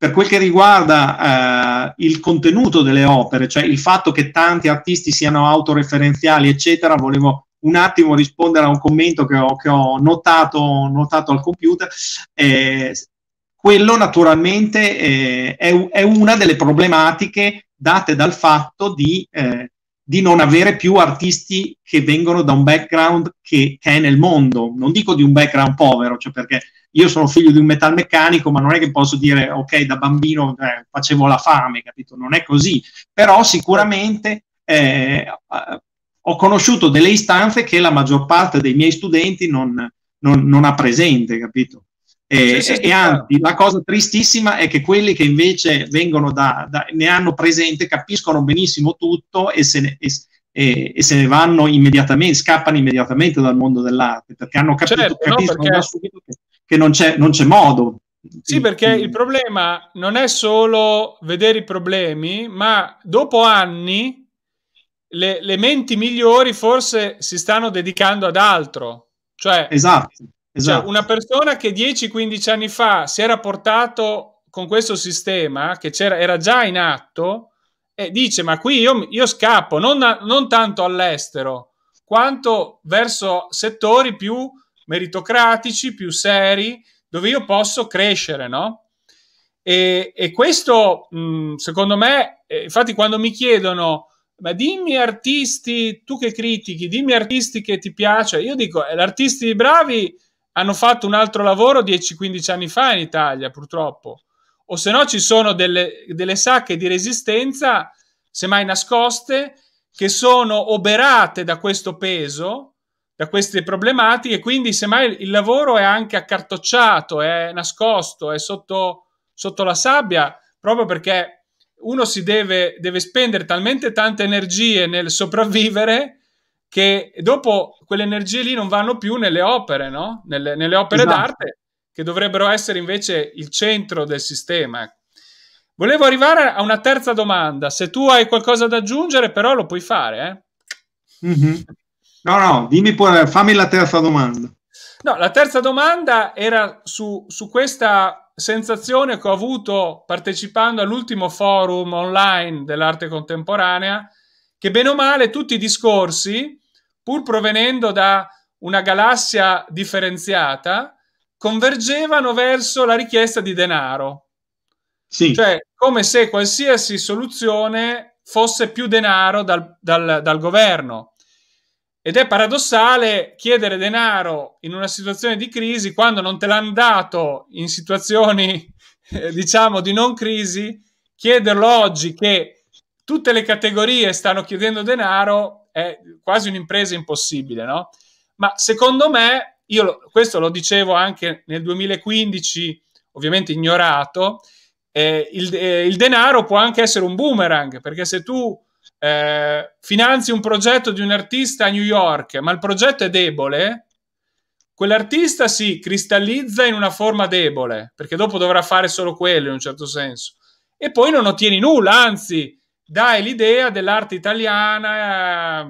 Per quel che riguarda eh, il contenuto delle opere, cioè il fatto che tanti artisti siano autoreferenziali, eccetera, volevo un attimo rispondere a un commento che ho, che ho notato, notato, al computer. Eh, quello naturalmente eh, è, è, una delle problematiche date dal fatto di, eh, di, non avere più artisti che vengono da un background che, che, è nel mondo, non dico di un background povero, cioè perché io sono figlio di un metalmeccanico, ma non è che posso dire, ok, da bambino eh, facevo la fame, capito? Non è così, però sicuramente eh, eh ho conosciuto delle istanze che la maggior parte dei miei studenti non, non, non ha presente, capito? E, sì, e, certo. anzi, la cosa tristissima è che quelli che invece vengono da, da ne hanno presente capiscono benissimo tutto e se ne, e, e, e se ne vanno immediatamente, scappano immediatamente dal mondo dell'arte perché hanno capito, certo, no, perché... subito che che non c'è, non c'è modo. Sì, perché il problema non è solo vedere i problemi, ma dopo anni le, le menti migliori forse si stanno dedicando ad altro. Cioè, esatto, cioè, esatto. Cioè una persona che 10-15 anni fa si era portato con questo sistema, che era già in atto, e dice, ma qui io, io scappo, non, non tanto all'estero, quanto verso settori più meritocratici, più seri, dove io posso crescere, no? E, e questo, mh, secondo me, eh, infatti quando mi chiedono, ma dimmi artisti, tu che critichi, dimmi artisti che ti piace, io dico, eh, gli artisti bravi hanno fatto un altro lavoro 10-15 anni fa in Italia, purtroppo. O se no ci sono delle, delle sacche di resistenza, semmai nascoste, che sono oberate da questo peso da queste problematiche, quindi semmai il lavoro è anche accartocciato, è nascosto, è sotto, sotto la sabbia, proprio perché uno si deve, deve spendere talmente tante energie nel sopravvivere che dopo quelle energie lì non vanno più nelle opere, no? nelle, nelle opere esatto. d'arte, che dovrebbero essere invece il centro del sistema. Ecco. Volevo arrivare a una terza domanda, se tu hai qualcosa da aggiungere però lo puoi fare. Eh? Mm -hmm. No, no, dimmi pure, fammi la terza domanda. No, la terza domanda era su, su questa sensazione che ho avuto partecipando all'ultimo forum online dell'arte contemporanea, che bene o male tutti i discorsi, pur provenendo da una galassia differenziata, convergevano verso la richiesta di denaro. Sì. Cioè, come se qualsiasi soluzione fosse più denaro dal, dal, dal governo ed è paradossale chiedere denaro in una situazione di crisi quando non te l'hanno dato in situazioni, eh, diciamo, di non crisi, chiederlo oggi che tutte le categorie stanno chiedendo denaro è quasi un'impresa impossibile, no? Ma secondo me, io questo lo dicevo anche nel 2015, ovviamente ignorato, eh, il, eh, il denaro può anche essere un boomerang, perché se tu eh, finanzi un progetto di un artista a New York, ma il progetto è debole, quell'artista si cristallizza in una forma debole, perché dopo dovrà fare solo quello in un certo senso. E poi non ottieni nulla, anzi, dai l'idea dell'arte italiana eh,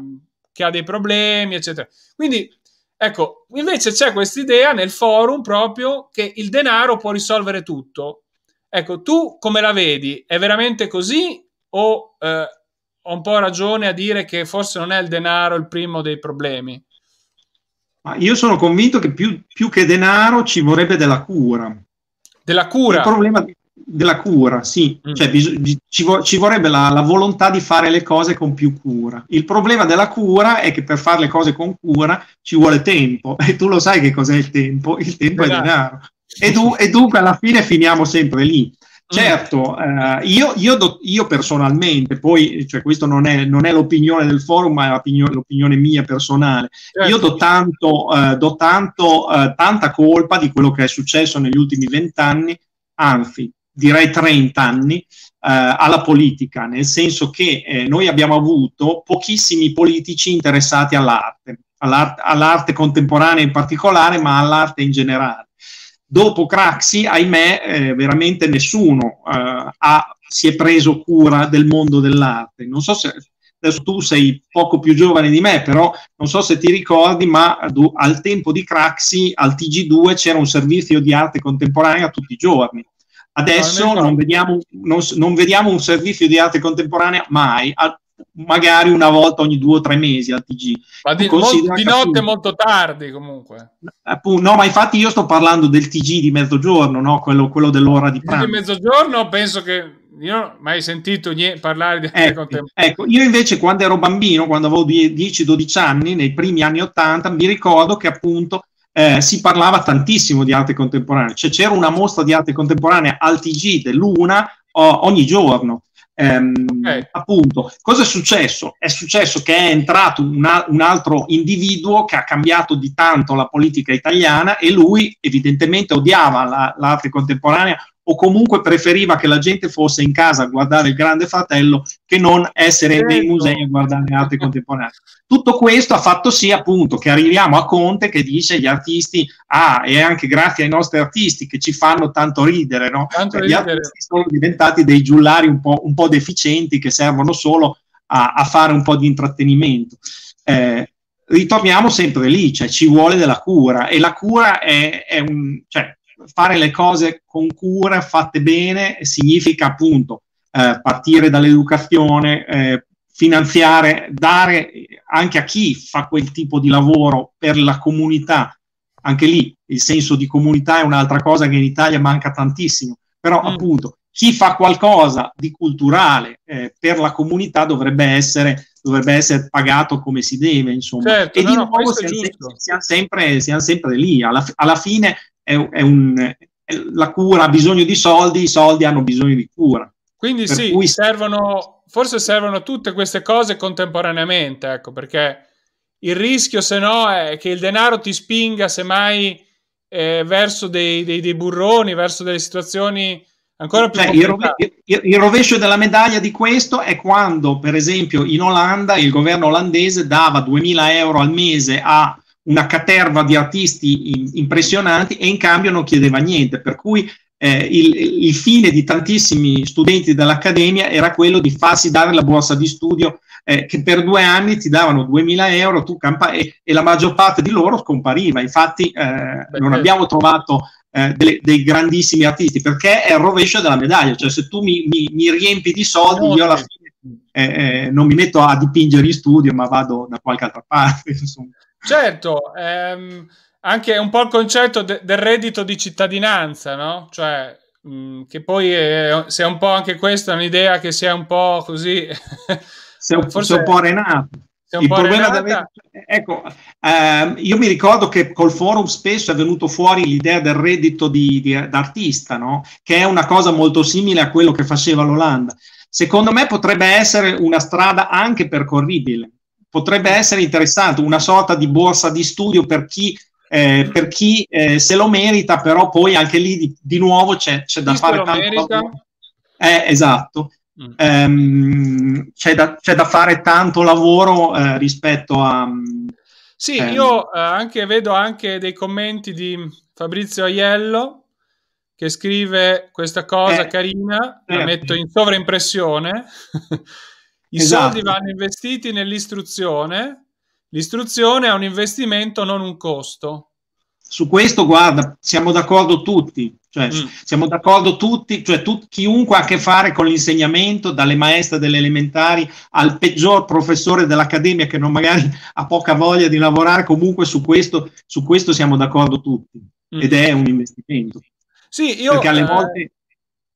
che ha dei problemi, eccetera. Quindi, ecco, invece c'è questa idea nel forum proprio che il denaro può risolvere tutto. Ecco, tu come la vedi? È veramente così o eh, ho un po' ragione a dire che forse non è il denaro il primo dei problemi. Ma io sono convinto che più, più che denaro ci vorrebbe della cura. Della cura? Il problema della cura, sì. Mm. Cioè, ci, vo ci, vorrebbe la, la volontà di fare le cose con più cura. Il problema della cura è che per fare le cose con cura ci vuole tempo. [laughs] E tu lo sai che cos'è il tempo? Il tempo denaro. è esatto. denaro. E, du e dunque alla fine finiamo sempre lì. Certo, eh, io, io, do, io, personalmente, poi cioè, questa non, non è, l'opinione del forum, ma è l'opinione, l'opinione mia personale, certo. io do, tanto, eh, do tanto, eh, tanta colpa di quello che è successo negli ultimi vent'anni, anzi direi trent'anni, anni, eh, alla politica, nel senso che eh, noi abbiamo avuto pochissimi politici interessati all'arte, all'arte, all'arte contemporanea in particolare, ma all'arte in generale Dopo Craxi, ahimè, eh, veramente nessuno eh, ha, si è preso cura del mondo dell'arte. Non so se adesso tu sei poco più giovane di me, però non so se ti ricordi, ma al tempo di Craxi, al TG2, c'era un servizio di arte contemporanea tutti i giorni. Adesso non vediamo, non, non vediamo, un servizio di arte contemporanea mai, a, magari una volta ogni due o tre mesi al TG. Ma di, mol- di notte appunto, molto tardi comunque. Appunto, no, ma infatti io sto parlando del TG di mezzogiorno, no? quello, quello dell'ora di pranzo. Di mezzogiorno penso che io non ho mai sentito niente, parlare di ecco, ecco, io invece quando ero bambino, quando avevo 10-12 anni, nei primi anni 80, mi ricordo che appunto eh, si parlava tantissimo di arte contemporanea, cioè c'era una mostra di arte contemporanea al TG dell'una ogni giorno Ehm, okay. Appunto, cosa è successo? È successo che è entrato una, un altro individuo che ha cambiato di tanto la politica italiana e lui evidentemente odiava l'arte contemporanea o comunque preferiva che la gente fosse in casa a guardare il Grande Fratello che non essere certo. nei musei a guardare arte contemporanea. Tutto questo ha fatto sì appunto che arriviamo a Conte che dice agli artisti, ah, e anche grazie ai nostri artisti che ci fanno tanto ridere, no? Tanto cioè, ridere. Gli artisti sono diventati dei giullari un po', un po deficienti che servono solo a, a, fare un po' di intrattenimento. Eh, ritorniamo sempre lì, cioè ci vuole della cura e la cura è, è un... Cioè, fare le cose con cura, fatte bene, significa appunto eh, partire dall'educazione, eh, finanziare, dare anche a chi fa quel tipo di lavoro per la comunità. Anche lì il senso di comunità è un'altra cosa che in Italia manca tantissimo, però mm. appunto chi fa qualcosa di culturale eh, per la comunità dovrebbe essere, dovrebbe essere, pagato come si deve, insomma. Certo, e no, di nuovo no, siamo, sempre, siamo, sempre, siamo sempre, lì, alla, alla fine è, è un, la cura ha bisogno di soldi, i soldi hanno bisogno di cura. Quindi per sì, cui... servono, forse servono tutte queste cose contemporaneamente, ecco, perché il rischio se no è che il denaro ti spinga semmai eh, verso dei, dei, dei, burroni, verso delle situazioni ancora più cioè, il, rove, il, il, rovescio della medaglia di questo è quando, per esempio, in Olanda il governo olandese dava 2.000 euro al mese a una caterva di artisti in, impressionanti e in cambio non chiedeva niente, per cui eh, il, il, fine di tantissimi studenti dell'Accademia era quello di farsi dare la borsa di studio eh, che per due anni ti davano 2.000 euro tu campa- e, e, la maggior parte di loro scompariva. Infatti eh, non certo. abbiamo trovato eh, delle, dei grandissimi artisti perché è il rovescio della medaglia, cioè se tu mi, mi, mi riempi di soldi io alla certo. fine eh, eh, non mi metto a dipingere in studio ma vado da qualche altra parte. [laughs] Insomma. Certo, ehm, anche un po' il concetto de- del reddito di cittadinanza, no? Cioè, mh, mm, che poi è, sia un po' anche questa un'idea che sia un po' così... [laughs] Se un, Forse... un po' arenata. Il problema davvero, ecco, ehm, io mi ricordo che col forum spesso è venuto fuori l'idea del reddito di, di, d'artista, no? che è una cosa molto simile a quello che faceva l'Olanda. Secondo me potrebbe essere una strada anche percorribile, potrebbe essere interessante, una sorta di borsa di studio per chi, eh, per chi eh, se lo merita, però poi anche lì di, di nuovo c'è, c'è da chi fare tanto merita? lavoro. Eh, esatto. Mm. Um, c'è, da, c'è, da, fare tanto lavoro eh, rispetto a... Mm, sì, ehm. io eh, anche, vedo anche dei commenti di Fabrizio Aiello che scrive questa cosa eh, carina, la certo. metto in sovraimpressione. [laughs] I esatto. soldi vanno investiti nell'istruzione, l'istruzione è un investimento, non un costo. Su questo, guarda, siamo d'accordo tutti, cioè, mm. siamo d'accordo tutti, cioè tu, chiunque ha a che fare con l'insegnamento, dalle maestre delle elementari al peggior professore dell'accademia che non magari [laughs] ha poca voglia di lavorare, comunque su questo, su questo siamo d'accordo tutti mm. ed è un investimento. Sì, io, Perché alle eh, volte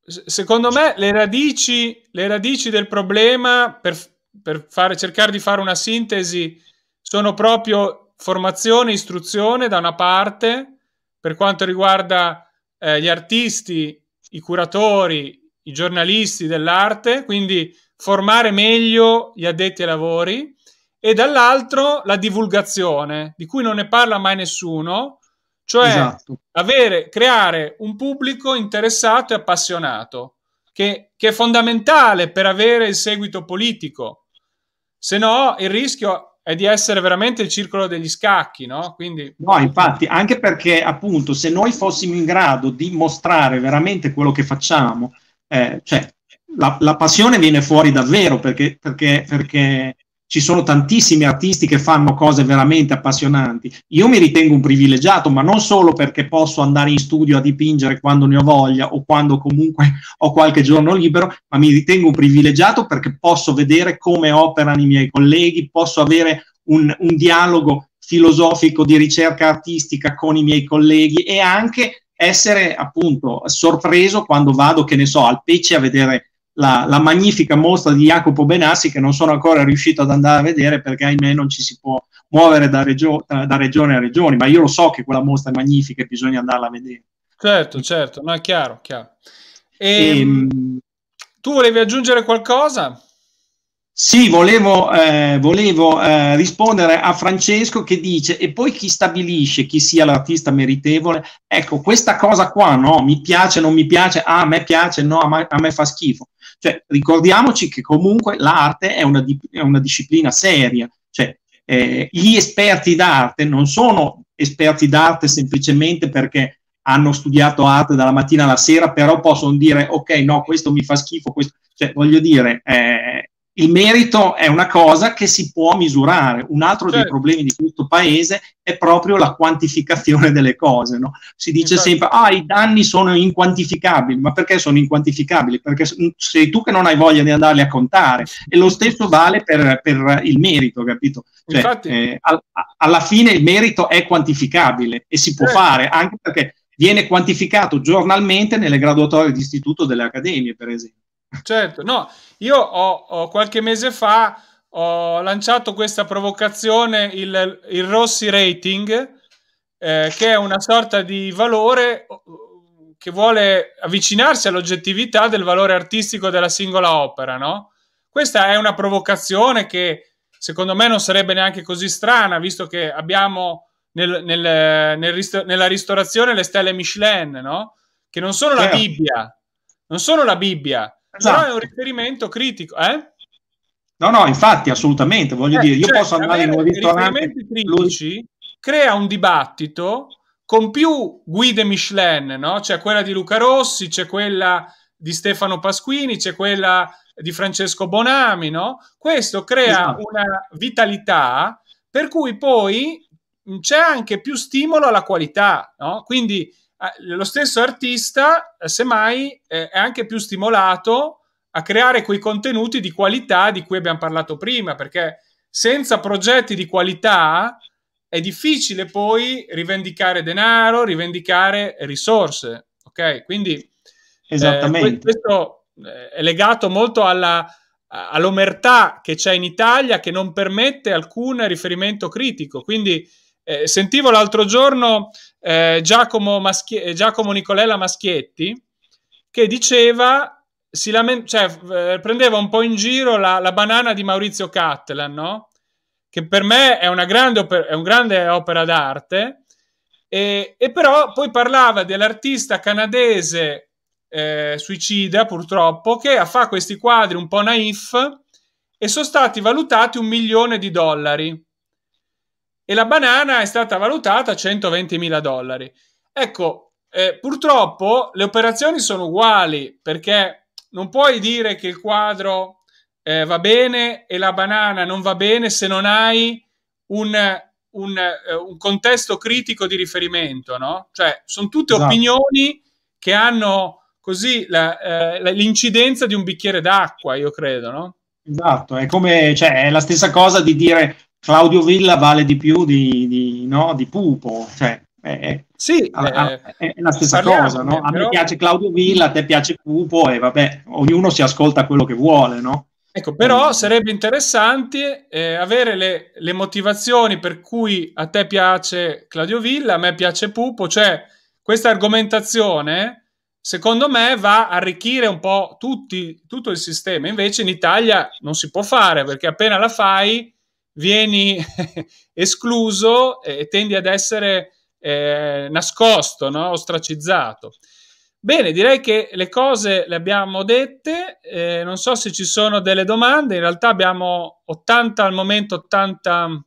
secondo me le radici, le radici del problema, per, per fare, cercare di fare una sintesi, sono proprio formazione, e istruzione da una parte, per quanto riguarda eh, gli artisti, i curatori, i giornalisti dell'arte, quindi formare meglio gli addetti ai lavori, e dall'altro la divulgazione, di cui non ne parla mai nessuno, cioè esatto. avere, creare un pubblico interessato e appassionato, che, che è fondamentale per avere il seguito politico. Se no, il rischio è di essere veramente il circolo degli scacchi, no? Quindi... No, infatti, anche perché appunto se noi fossimo in grado di mostrare veramente quello che facciamo, eh, cioè la, la, passione viene fuori davvero perché, perché, perché ci sono tantissimi artisti che fanno cose veramente appassionanti. Io mi ritengo un privilegiato, ma non solo perché posso andare in studio a dipingere quando ne ho voglia o quando comunque [laughs] ho qualche giorno libero, ma mi ritengo un privilegiato perché posso vedere come operano i miei colleghi, posso avere un, un dialogo filosofico di ricerca artistica con i miei colleghi e anche essere appunto sorpreso quando vado, che ne so, al Pecci a vedere la, la, magnifica mostra di Jacopo Benassi che non sono ancora riuscito ad andare a vedere perché ahimè non ci si può muovere da, regio- eh, da regione a regione, ma io lo so che quella mostra è magnifica e bisogna andarla a vedere. Certo, certo, no, è chiaro, chiaro. E, ehm, e, ehm, tu volevi aggiungere qualcosa? Sì, volevo, eh, volevo eh, rispondere a Francesco che dice e poi chi stabilisce chi sia l'artista meritevole? Ecco, questa cosa qua, no? Mi piace, non mi piace, ah, a me piace, no, a me, a me fa schifo. Cioè, ricordiamoci che comunque l'arte è una, è una disciplina seria, cioè eh, gli esperti d'arte non sono esperti d'arte semplicemente perché hanno studiato arte dalla mattina alla sera, però possono dire ok, no, questo mi fa schifo, questo... Cioè, voglio dire, eh, il merito è una cosa che si può misurare. Un altro certo. dei problemi di questo paese è proprio la quantificazione [laughs] delle cose. No? Si dice esatto. sempre: ah, i danni sono inquantificabili. Ma perché sono inquantificabili? Perché mm, sei tu che non hai voglia di andarli a contare. E lo stesso vale per, per il merito, capito? Cioè, Infatti, eh, a, alla fine il merito è quantificabile e si può certo. fare anche perché viene quantificato giornalmente nelle graduatorie di istituto delle accademie, per esempio. Certo, no, io ho, ho qualche mese fa ho lanciato questa provocazione, il, il Rossi Rating, eh, che è una sorta di valore che vuole avvicinarsi all'oggettività del valore artistico della singola opera, no? Questa è una provocazione che secondo me non sarebbe neanche così strana, visto che abbiamo nel, nel, nel nella ristorazione le stelle Michelin, no? Che non sono la certo. Bibbia, non sono la Bibbia, Esatto. Però è un esatto. riferimento critico, eh? No, no, infatti, assolutamente. Voglio eh, dire, io cioè, posso andare in un ristorante. Critici, crea un dibattito con più guide Michelin, no? C'è quella di Luca Rossi, c'è quella di Stefano Pasquini, c'è quella di Francesco Bonami, no? Questo crea esatto. una vitalità per cui poi c'è anche più stimolo alla qualità, no? Quindi Ah, lo stesso artista, eh, semmai, eh, è anche più stimolato a creare quei contenuti di qualità di cui abbiamo parlato prima, perché senza progetti di qualità è difficile poi rivendicare denaro, rivendicare risorse, ok? Quindi eh, Esattamente. Eh, questo è legato molto alla, all'omertà che c'è in Italia che non permette alcun riferimento critico, quindi eh, sentivo l'altro giorno eh, Giacomo, Maschie- eh, Giacomo Nicolella Maschietti, che diceva, lament- cioè, eh, prendeva un po' in giro la, la banana di Maurizio Cattelan, no? che per me è una grande, oper- è un grande opera d'arte, e, e, però poi parlava dell'artista canadese eh, suicida, purtroppo, che fa questi quadri un po' naif e sono stati valutati un milione di dollari e la banana è stata valutata a 120 mila dollari. Ecco, eh, purtroppo le operazioni sono uguali perché non puoi dire che il quadro eh, va bene e la banana non va bene se non hai un, un, eh, un contesto critico di riferimento, no? Cioè, sono tutte esatto. opinioni che hanno così la, eh, la, l'incidenza di un bicchiere d'acqua, io credo, no? Esatto, è come, cioè, è la stessa cosa di dire Claudio Villa vale di più di, di, no, di Pupo. Cioè, è, sì, è, eh, è la stessa parliamo, cosa. No? A però... me piace Claudio Villa, a te piace Pupo e vabbè, ognuno si ascolta quello che vuole, no? Ecco, però sarebbe interessante eh, avere le, le, motivazioni per cui a te piace Claudio Villa, a me piace Pupo, cioè questa argomentazione secondo me va a arricchire un po' tutti, tutto il sistema, invece in Italia non si può fare perché appena la fai vieni [laughs] escluso e tendi ad essere eh, nascosto, no? ostracizzato. Bene, direi che le cose le abbiamo dette, eh, non so se ci sono delle domande, in realtà abbiamo 80 al momento 80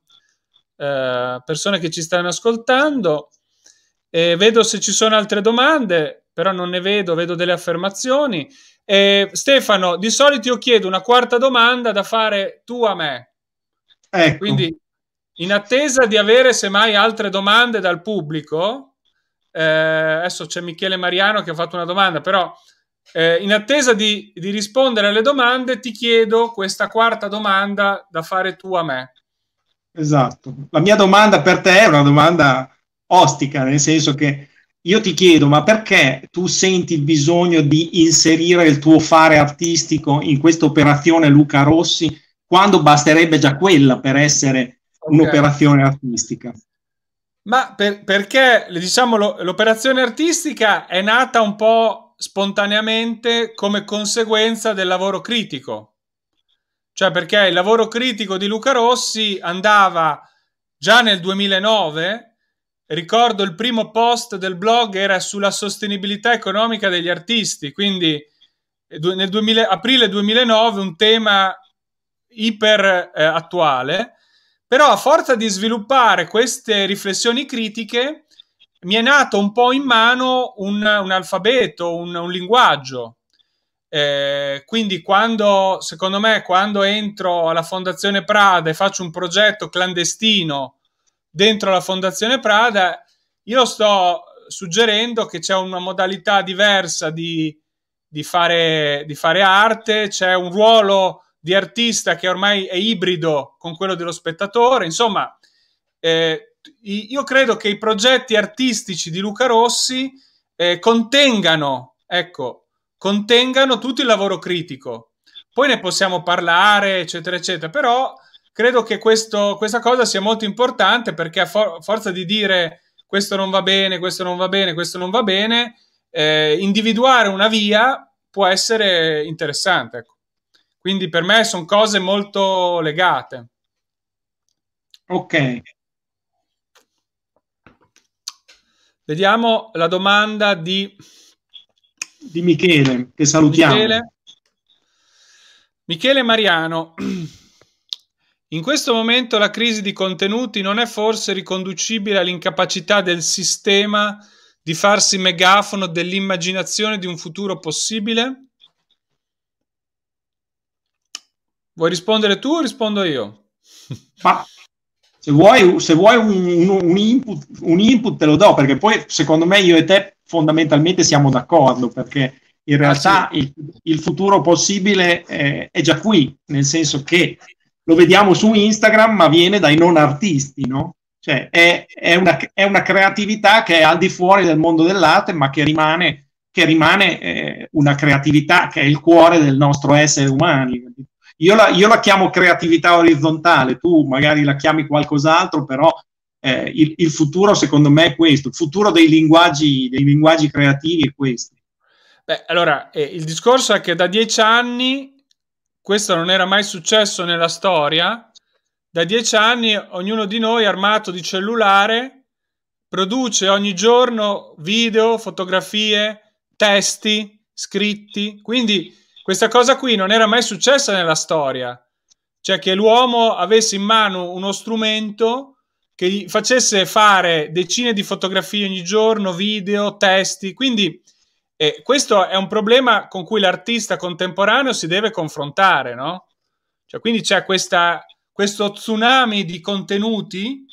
eh, persone che ci stanno ascoltando, eh, vedo se ci sono altre domande, però non ne vedo, vedo delle affermazioni. Stefano, di solito io chiedo una quarta domanda da fare tu a me, Ecco. Quindi, in attesa di avere semmai altre domande dal pubblico, eh, adesso c'è Michele Mariano che ha fatto una domanda, però eh, in attesa di, di, rispondere alle domande ti chiedo questa quarta domanda da fare tu a me. Esatto, la mia domanda per te è una domanda ostica, nel senso che io ti chiedo, ma perché tu senti il bisogno di inserire il tuo fare artistico in questa operazione Luca Rossi? quando basterebbe già quella per essere okay. un'operazione artistica. Ma per, perché, diciamo, l'operazione artistica è nata un po' spontaneamente come conseguenza del lavoro critico. Cioè perché il lavoro critico di Luca Rossi andava già nel 2009, ricordo il primo post del blog era sulla sostenibilità economica degli artisti, quindi eh, nel 2000, aprile 2009 un tema iper eh, attuale, però a forza di sviluppare queste riflessioni critiche mi è nato un po' in mano un, un alfabeto, un, un linguaggio. Eh, quindi quando, secondo me, quando entro alla Fondazione Prada e faccio un progetto clandestino dentro la Fondazione Prada, io sto suggerendo che c'è una modalità diversa di, di, fare, di fare arte, c'è un ruolo di artista che ormai è ibrido con quello dello spettatore. Insomma, eh, io credo che i progetti artistici di Luca Rossi eh, contengano, ecco, contengano tutto il lavoro critico. Poi ne possiamo parlare, eccetera, eccetera, però credo che questo, questa cosa sia molto importante perché a for forza di dire questo non va bene, questo non va bene, questo non va bene, eh, individuare una via può essere interessante. Ecco. Quindi per me sono cose molto legate. Ok. Vediamo la domanda di, di Michele, che salutiamo. Michele, Michele Mariano. In questo momento la crisi di contenuti non è forse riconducibile all'incapacità del sistema di farsi megafono dell'immaginazione di un futuro possibile? Vuoi rispondere tu o rispondo io? [laughs] Ma se vuoi, se vuoi un, un, un, input, un input te lo do, perché poi secondo me io e te fondamentalmente siamo d'accordo, perché in ah, realtà il, il futuro possibile eh, è già qui, nel senso che lo vediamo su Instagram, ma viene dai non artisti, no? Cioè è, è, una, è una, creatività che è al di fuori del mondo dell'arte, ma che rimane, che rimane eh, una creatività che è il cuore del nostro essere umano. Io la, io la chiamo creatività orizzontale, tu magari la chiami qualcos'altro, però eh, il, il, futuro secondo me è questo, il futuro dei linguaggi, dei linguaggi creativi è questo. Beh, allora, eh, il discorso è che da dieci anni, questo non era mai successo nella storia, da dieci anni ognuno di noi armato di cellulare produce ogni giorno video, fotografie, testi scritti, quindi questa cosa qui non era mai successa nella storia, cioè che l'uomo avesse in mano uno strumento che gli facesse fare decine di fotografie ogni giorno, video, testi. Quindi eh, questo è un problema con cui l'artista contemporaneo si deve confrontare, no? Cioè, quindi c'è questa, questo tsunami di contenuti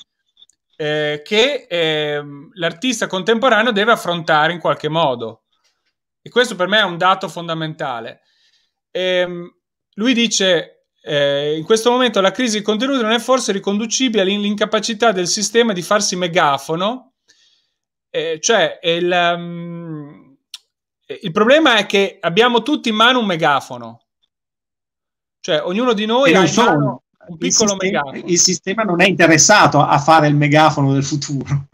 eh, che eh, l'artista contemporaneo deve affrontare in qualche modo. E questo per me è un dato fondamentale ehm, lui dice eh, in questo momento la crisi contenuti non è forse riconducibile all'incapacità del sistema di farsi megafono, eh, cioè il, um, il, problema è che abbiamo tutti in mano un megafono, cioè ognuno di noi ha in sono. mano un piccolo il sistema, megafono. Il sistema non è interessato a fare il megafono del futuro.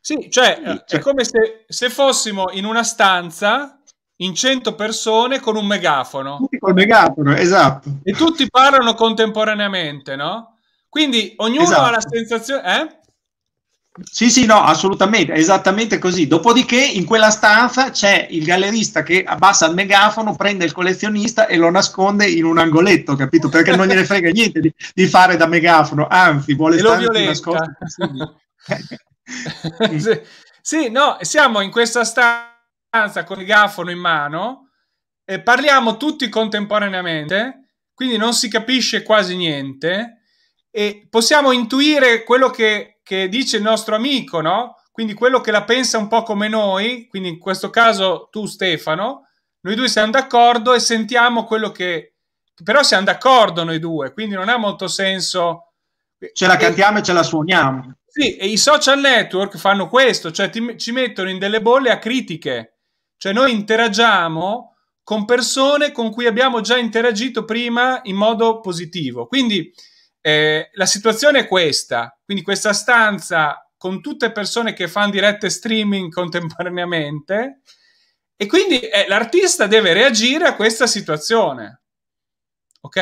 Sì, cioè, sì, cioè. è come se, se fossimo in una stanza in 100 persone con un megafono. Tutti col megafono, esatto. E tutti parlano contemporaneamente, no? Quindi ognuno esatto. ha la sensazione... Eh? Sì, sì, no, assolutamente, esattamente così. Dopodiché in quella stanza c'è il gallerista che abbassa il megafono, prende il collezionista e lo nasconde in un angoletto, capito? Perché non gliene frega niente di, di fare da megafono, anzi vuole stare lo nascosto. [laughs] [laughs] sì, no, siamo in questa stanza stanza con il gafono in mano e parliamo tutti contemporaneamente, quindi non si capisce quasi niente e possiamo intuire quello che, che dice il nostro amico, no? Quindi quello che la pensa un po' come noi, quindi in questo caso tu Stefano, noi due siamo d'accordo e sentiamo quello che... però siamo d'accordo noi due, quindi non ha molto senso... Ce la cantiamo e, e ce la suoniamo. Sì, e i social network fanno questo, cioè ti, ci mettono in delle bolle a critiche. Cioè noi interagiamo con persone con cui abbiamo già interagito prima in modo positivo. Quindi eh, la situazione è questa, quindi questa stanza con tutte persone che fanno dirette streaming contemporaneamente e quindi eh, l'artista deve reagire a questa situazione. Ok?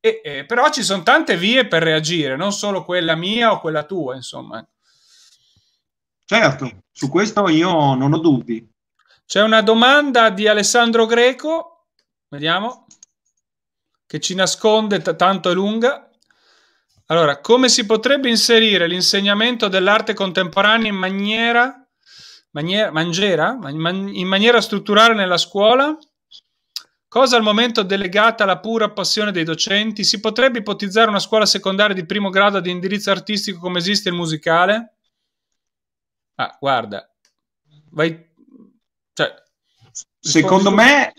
E, eh, però ci sono tante vie per reagire, non solo quella mia o quella tua, insomma. Certo, su questo io non ho dubbi. C'è una domanda di Alessandro Greco, vediamo, che ci nasconde, tanto è lunga. Allora, come si potrebbe inserire l'insegnamento dell'arte contemporanea in maniera, maniera mangiera, man, in maniera strutturale nella scuola? Cosa al momento delegata alla pura passione dei docenti? Si potrebbe ipotizzare una scuola secondaria di primo grado di indirizzo artistico come esiste il musicale? Ah, guarda, vai cioè, Secondo me,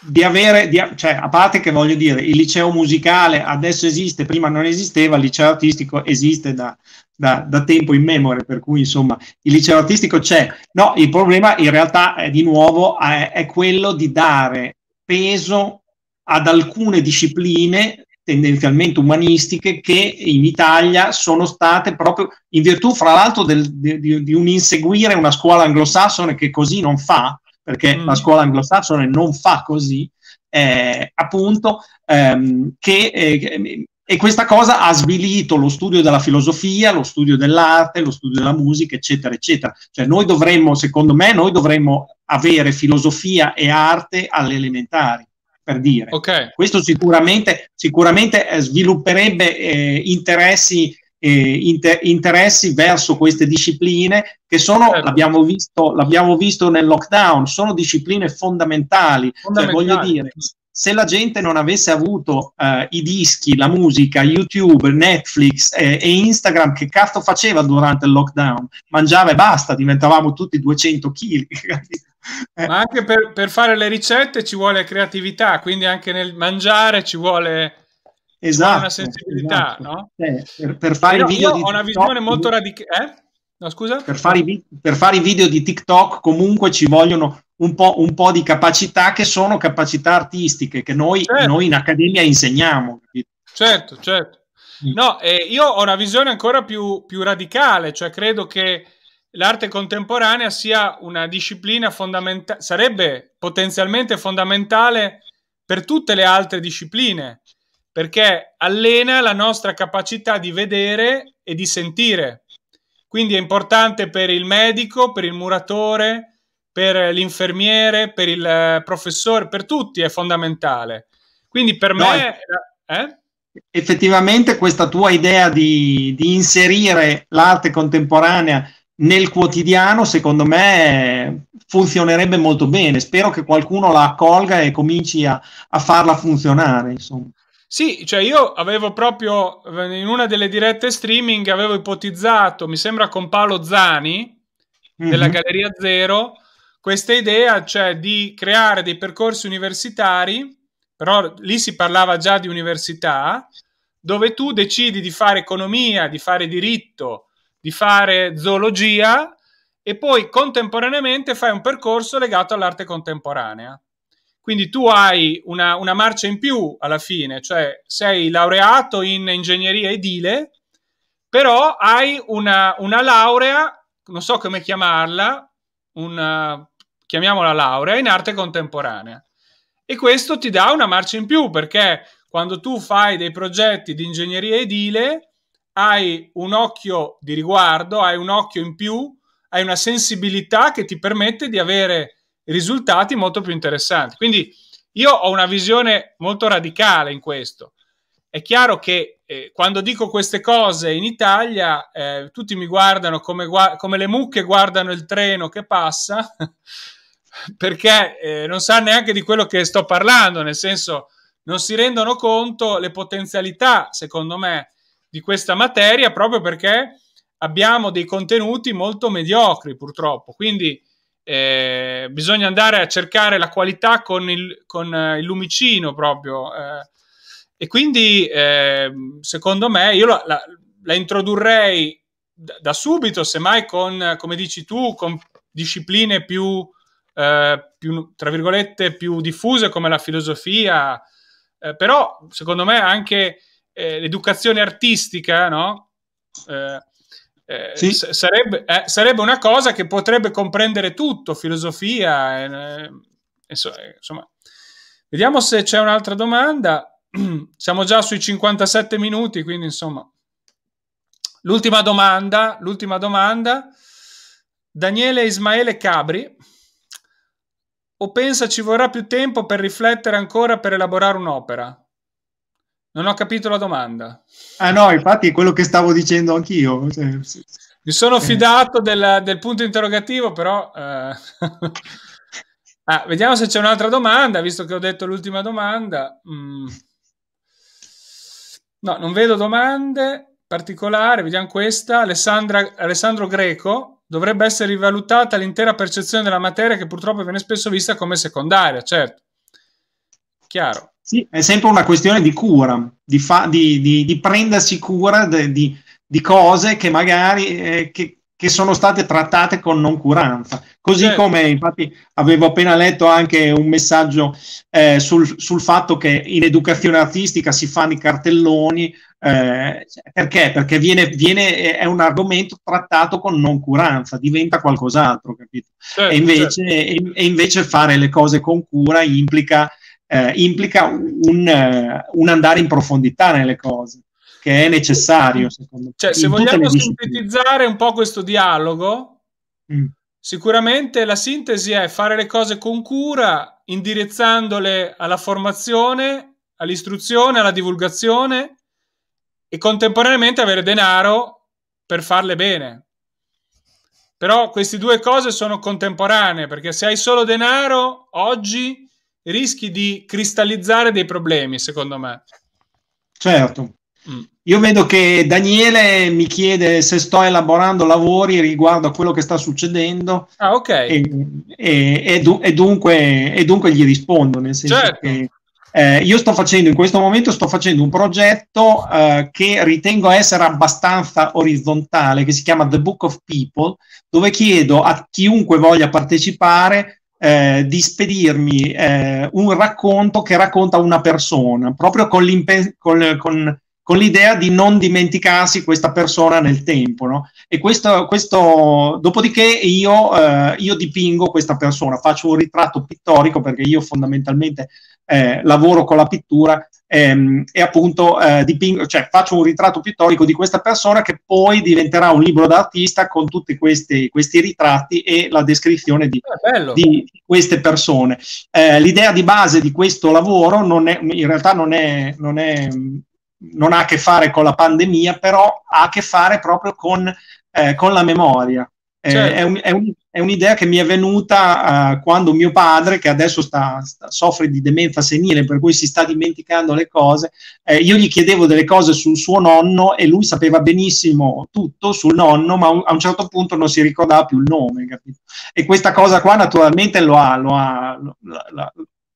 di avere, di, cioè, a parte che voglio dire, il liceo musicale adesso esiste, prima non esisteva, il liceo artistico esiste da, da, da tempo in memoria, per cui insomma il liceo artistico c'è. No, il problema in realtà è di nuovo è, è quello di dare peso ad alcune discipline tendenzialmente umanistiche che in Italia sono state proprio in virtù fra l'altro del, di, di, un inseguire una scuola anglosassone che così non fa perché mm. la scuola anglosassone non fa così eh, appunto ehm, eh, che eh, e questa cosa ha svilito lo studio della filosofia, lo studio dell'arte, lo studio della musica, eccetera, eccetera. Cioè noi dovremmo, secondo me, noi dovremmo avere filosofia e arte alle elementari per dire. Okay. Questo sicuramente, sicuramente eh, svilupperebbe eh, interessi, eh, inter- interessi, verso queste discipline che sono, certo. l'abbiamo, visto, l'abbiamo, visto, nel lockdown, sono discipline fondamentali. fondamentali. Cioè, voglio dire, se la gente non avesse avuto eh, i dischi, la musica, YouTube, Netflix eh, e Instagram, che cazzo faceva durante il lockdown? Mangiava e basta, diventavamo tutti 200 kg. [laughs] Ma anche per, per, fare le ricette ci vuole creatività, quindi anche nel mangiare ci vuole esatto, una sensibilità, esatto. no? Eh, per, per, fare no, video di ho una visione TikTok, molto radicale. Eh? No, scusa? Per fare, i, per fare, i, video di TikTok comunque ci vogliono un po', un po di capacità che sono capacità artistiche che noi, certo. noi in accademia insegniamo. Capito? Certo, certo. Mm. No, eh, io ho una visione ancora più, più radicale, cioè credo che l'arte contemporanea sia una disciplina fondamentale, sarebbe potenzialmente fondamentale per tutte le altre discipline, perché allena la nostra capacità di vedere e di sentire. Quindi è importante per il medico, per il muratore, per l'infermiere, per il eh, professore, per tutti è fondamentale. Quindi per no, me... Eh? Effettivamente questa tua idea di, di inserire l'arte contemporanea nel quotidiano, secondo me, funzionerebbe molto bene. Spero che qualcuno la accolga e cominci a, a farla funzionare. Insomma. Sì, cioè io avevo proprio in una delle dirette streaming avevo ipotizzato, mi sembra con Paolo Zani mhm. della mm-hmm. Galleria Zero, questa idea cioè di creare dei percorsi universitari, però lì si parlava già di università, dove tu decidi di fare economia, di fare diritto, di fare zoologia e poi contemporaneamente fai un percorso legato all'arte contemporanea. Quindi tu hai una, una marcia in più alla fine, cioè sei laureato in ingegneria edile, però hai una, una laurea, non so come chiamarla, una, chiamiamola laurea, in arte contemporanea. E questo ti dà una marcia in più perché quando tu fai dei progetti di ingegneria edile, hai un occhio di riguardo, hai un occhio in più, hai una sensibilità che ti permette di avere risultati molto più interessanti. Quindi io ho una visione molto radicale in questo. È chiaro che eh, quando dico queste cose in Italia eh, tutti mi guardano come, gua come, le mucche guardano il treno che passa, [laughs] perché eh, non sanno neanche di quello che sto parlando, nel senso non si rendono conto le potenzialità, secondo me, di questa materia proprio perché abbiamo dei contenuti molto mediocri purtroppo, quindi eh, bisogna andare a cercare la qualità con il, con, eh, il lumicino proprio eh. e quindi ehm, secondo me io la, la, la introdurrei da, da subito, semmai con, come dici tu, con discipline più, eh, più tra virgolette, più diffuse come la filosofia, eh, però secondo me anche eh, l'educazione artistica, no? Eh, eh, sì. s- sarebbe, eh, sarebbe, una cosa che potrebbe comprendere tutto, filosofia, eh, eh insomma. Vediamo se c'è un'altra domanda. [clears throat] Siamo già sui 57 minuti, quindi insomma. L'ultima domanda, l'ultima domanda. Daniele Ismaele Cabri. O pensa ci vorrà più tempo per riflettere ancora per elaborare un'opera? Non ho capito la domanda. Ah no, infatti è quello che stavo dicendo anch'io. Cioè, Mi sono eh. fidato del, del punto interrogativo, però... Eh... [laughs] ah, vediamo se c'è un'altra domanda, visto che ho detto l'ultima domanda. Mm. No, non vedo domande particolari. Vediamo questa. Alessandra, Alessandro Greco. Dovrebbe essere rivalutata l'intera percezione della materia che purtroppo viene spesso vista come secondaria, certo chiaro. Sì, è sempre una questione di cura, di, fa, di, di, di prendersi cura di, cose che magari eh, che, che, sono state trattate con non curanza. Così certo. come infatti avevo appena letto anche un messaggio eh, sul, sul, fatto che in educazione artistica si fanno i cartelloni, eh, perché? Perché viene, viene, eh, è un argomento trattato con non curanza, diventa qualcos'altro, capito? Certo, e, invece, certo. e, e invece fare le cose con cura implica eh, implica un, eh, un andare in profondità nelle cose che è necessario secondo me. Cioè, se vogliamo sintetizzare un po' questo dialogo, mm. sicuramente la sintesi è fare le cose con cura, indirizzandole alla formazione, all'istruzione, alla divulgazione e contemporaneamente avere denaro per farle bene. Però queste due cose sono contemporanee, perché se hai solo denaro oggi rischi di cristallizzare dei problemi, secondo me. Certo. Mm. Io vedo che Daniele mi chiede se sto elaborando lavori riguardo a quello che sta succedendo. Ah, ok. E, e, e dunque, e dunque gli rispondo, nel senso certo. che eh, io sto facendo, in questo momento sto facendo un progetto eh, che ritengo essere abbastanza orizzontale, che si chiama The Book of People, dove chiedo a chiunque voglia partecipare eh, di spedirmi eh, un racconto che racconta una persona, proprio con, con, con, con l'idea di non dimenticarsi questa persona nel tempo. No? E questo, questo, dopodiché io, eh, io dipingo questa persona, faccio un ritratto pittorico perché io fondamentalmente eh, lavoro con la pittura ehm, e appunto eh, dipingo, cioè faccio un ritratto pittorico di questa persona che poi diventerà un libro d'artista con tutti questi, questi ritratti e la descrizione di, ah, di queste persone. Eh, l'idea di base di questo lavoro non è, in realtà non è, non è non ha a che fare con la pandemia, però ha a che fare proprio con, eh, con la memoria, eh, certo. È, un, è, un, è, un'idea che mi è venuta uh, quando mio padre, che adesso sta, sta, soffre di demenza senile, per cui si sta dimenticando le cose, eh, io gli chiedevo delle cose sul suo nonno e lui sapeva benissimo tutto sul nonno, ma un, a un certo punto non si ricordava più il nome. Capito? E questa cosa qua naturalmente lo ha, lo ha, lo, lo,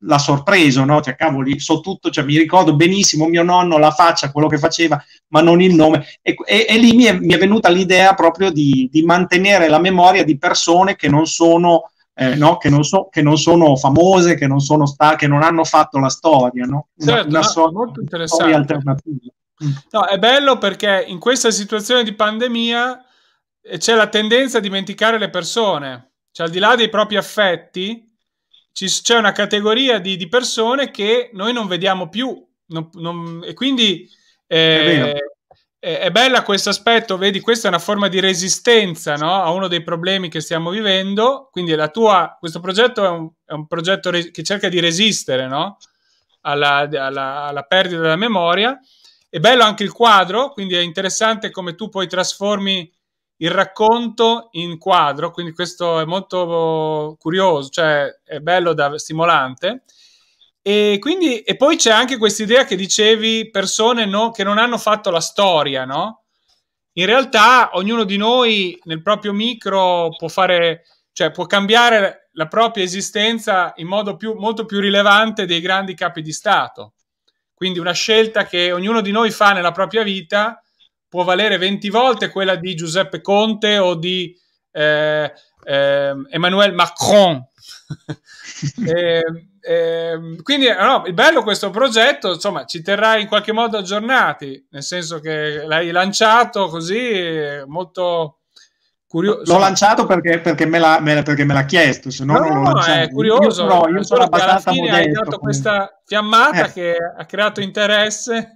l'ha sorpreso, no? Cioè, cavoli, so tutto, cioè, mi ricordo benissimo mio nonno, la faccia, quello che faceva, ma non il nome. E, e, e lì mi è, mi è, venuta l'idea proprio di, di, mantenere la memoria di persone che non sono, eh, no? che non so, che non sono famose, che non, sono sta- che non hanno fatto la storia, no? Una, certo, una so- molto interessante. alternativa. Mm. No, è bello perché in questa situazione di pandemia eh, c'è la tendenza a dimenticare le persone, cioè al di là dei propri affetti, c'è una categoria di, di, persone che noi non vediamo più non, non, e quindi eh, è, è, bella questo aspetto, vedi questa è una forma di resistenza no? a uno dei problemi che stiamo vivendo, quindi tua, questo progetto è un, è un progetto che cerca di resistere no? alla, alla, alla perdita della memoria, è bello anche il quadro, quindi è interessante come tu poi trasformi il racconto in quadro, quindi questo è molto curioso, cioè è bello da stimolante. E, quindi, e poi c'è anche questa idea che dicevi persone no, che non hanno fatto la storia, no? In realtà ognuno di noi nel proprio micro può fare, cioè può cambiare la propria esistenza in modo più, molto più rilevante dei grandi capi di Stato. Quindi una scelta che ognuno di noi fa nella propria vita può valere 20 volte quella di Giuseppe Conte o di eh, eh, Emmanuel Macron. e, [laughs] e, ehm, ehm, quindi eh, no, è bello questo progetto, insomma, ci terrà in qualche modo aggiornati, nel senso che l'hai lanciato così eh, molto Curio- l'ho lanciato perché, perché, me l'ha, me, perché, me l'ha, chiesto, se no, no non no lanciato. È curioso, io, no, io sono abbastanza modesto. Hai dato comunque. questa fiammata eh. che ha creato interesse.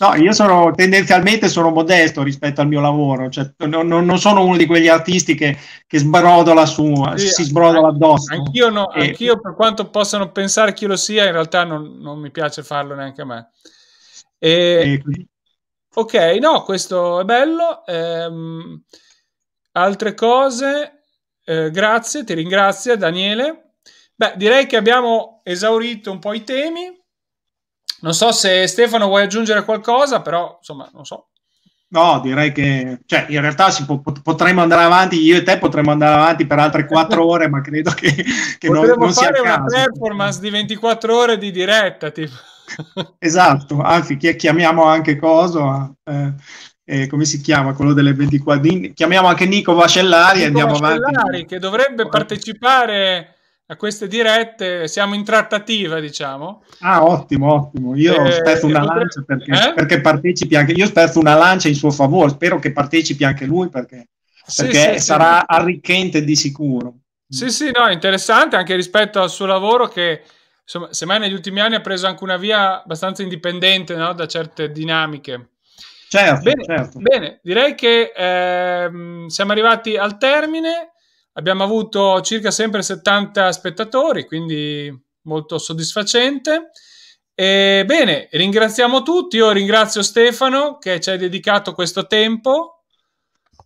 No, io sono tendenzialmente sono modesto rispetto al mio lavoro, cioè, non, non, sono uno di quegli artisti che, che sbrodola su, sì, si sbrodola addosso. Anch'io, no, e... anch'io, per quanto possano pensare chi lo sia, in realtà non, non mi piace farlo neanche a me. E... E... Ok, no, questo è bello. Ehm... Altre cose? Eh, grazie, ti ringrazio Daniele. Beh, direi che abbiamo esaurito un po' i temi. Non so se Stefano vuoi aggiungere qualcosa, però insomma, non so. No, direi che cioè, in realtà po- potremmo andare avanti, io e te potremmo andare avanti per altre quattro [laughs] ore, ma credo che, che non, non sia fare una performance di 24 ore di diretta, tipo. Esatto, anzi chiamiamo anche Coso. Eh, eh, come si chiama quello delle 24 chiamiamo anche Nico Vacellari e andiamo Vacellari, avanti che dovrebbe partecipare a queste dirette siamo in trattativa diciamo ah ottimo ottimo io eh, spezzo una eh, potrebbe... lancia perché, eh? perché, partecipi anche io spezzo una lancia in suo favore spero che partecipi anche lui perché, perché sì, sarà sì. arricchente di sicuro sì sì no interessante anche rispetto al suo lavoro che insomma semmai negli ultimi anni ha preso anche una via abbastanza indipendente no? da certe dinamiche Certo, bene, certo. bene direi che ehm, siamo arrivati al termine. Abbiamo avuto circa sempre 70 spettatori, quindi molto soddisfacente. E bene, ringraziamo tutti. Io ringrazio Stefano che ci hai dedicato questo tempo.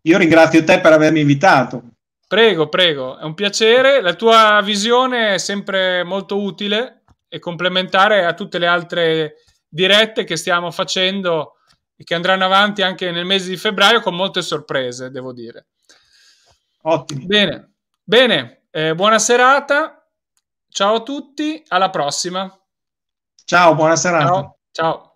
Io ringrazio te per avermi invitato. Prego, prego, è un piacere. La tua visione è sempre molto utile e complementare a tutte le altre dirette che stiamo facendo e che andranno avanti anche nel mese di febbraio con molte sorprese, devo dire. Ottimo. Bene, bene, eh, buona serata, ciao a tutti, alla prossima. Ciao, buona serata. ciao. ciao.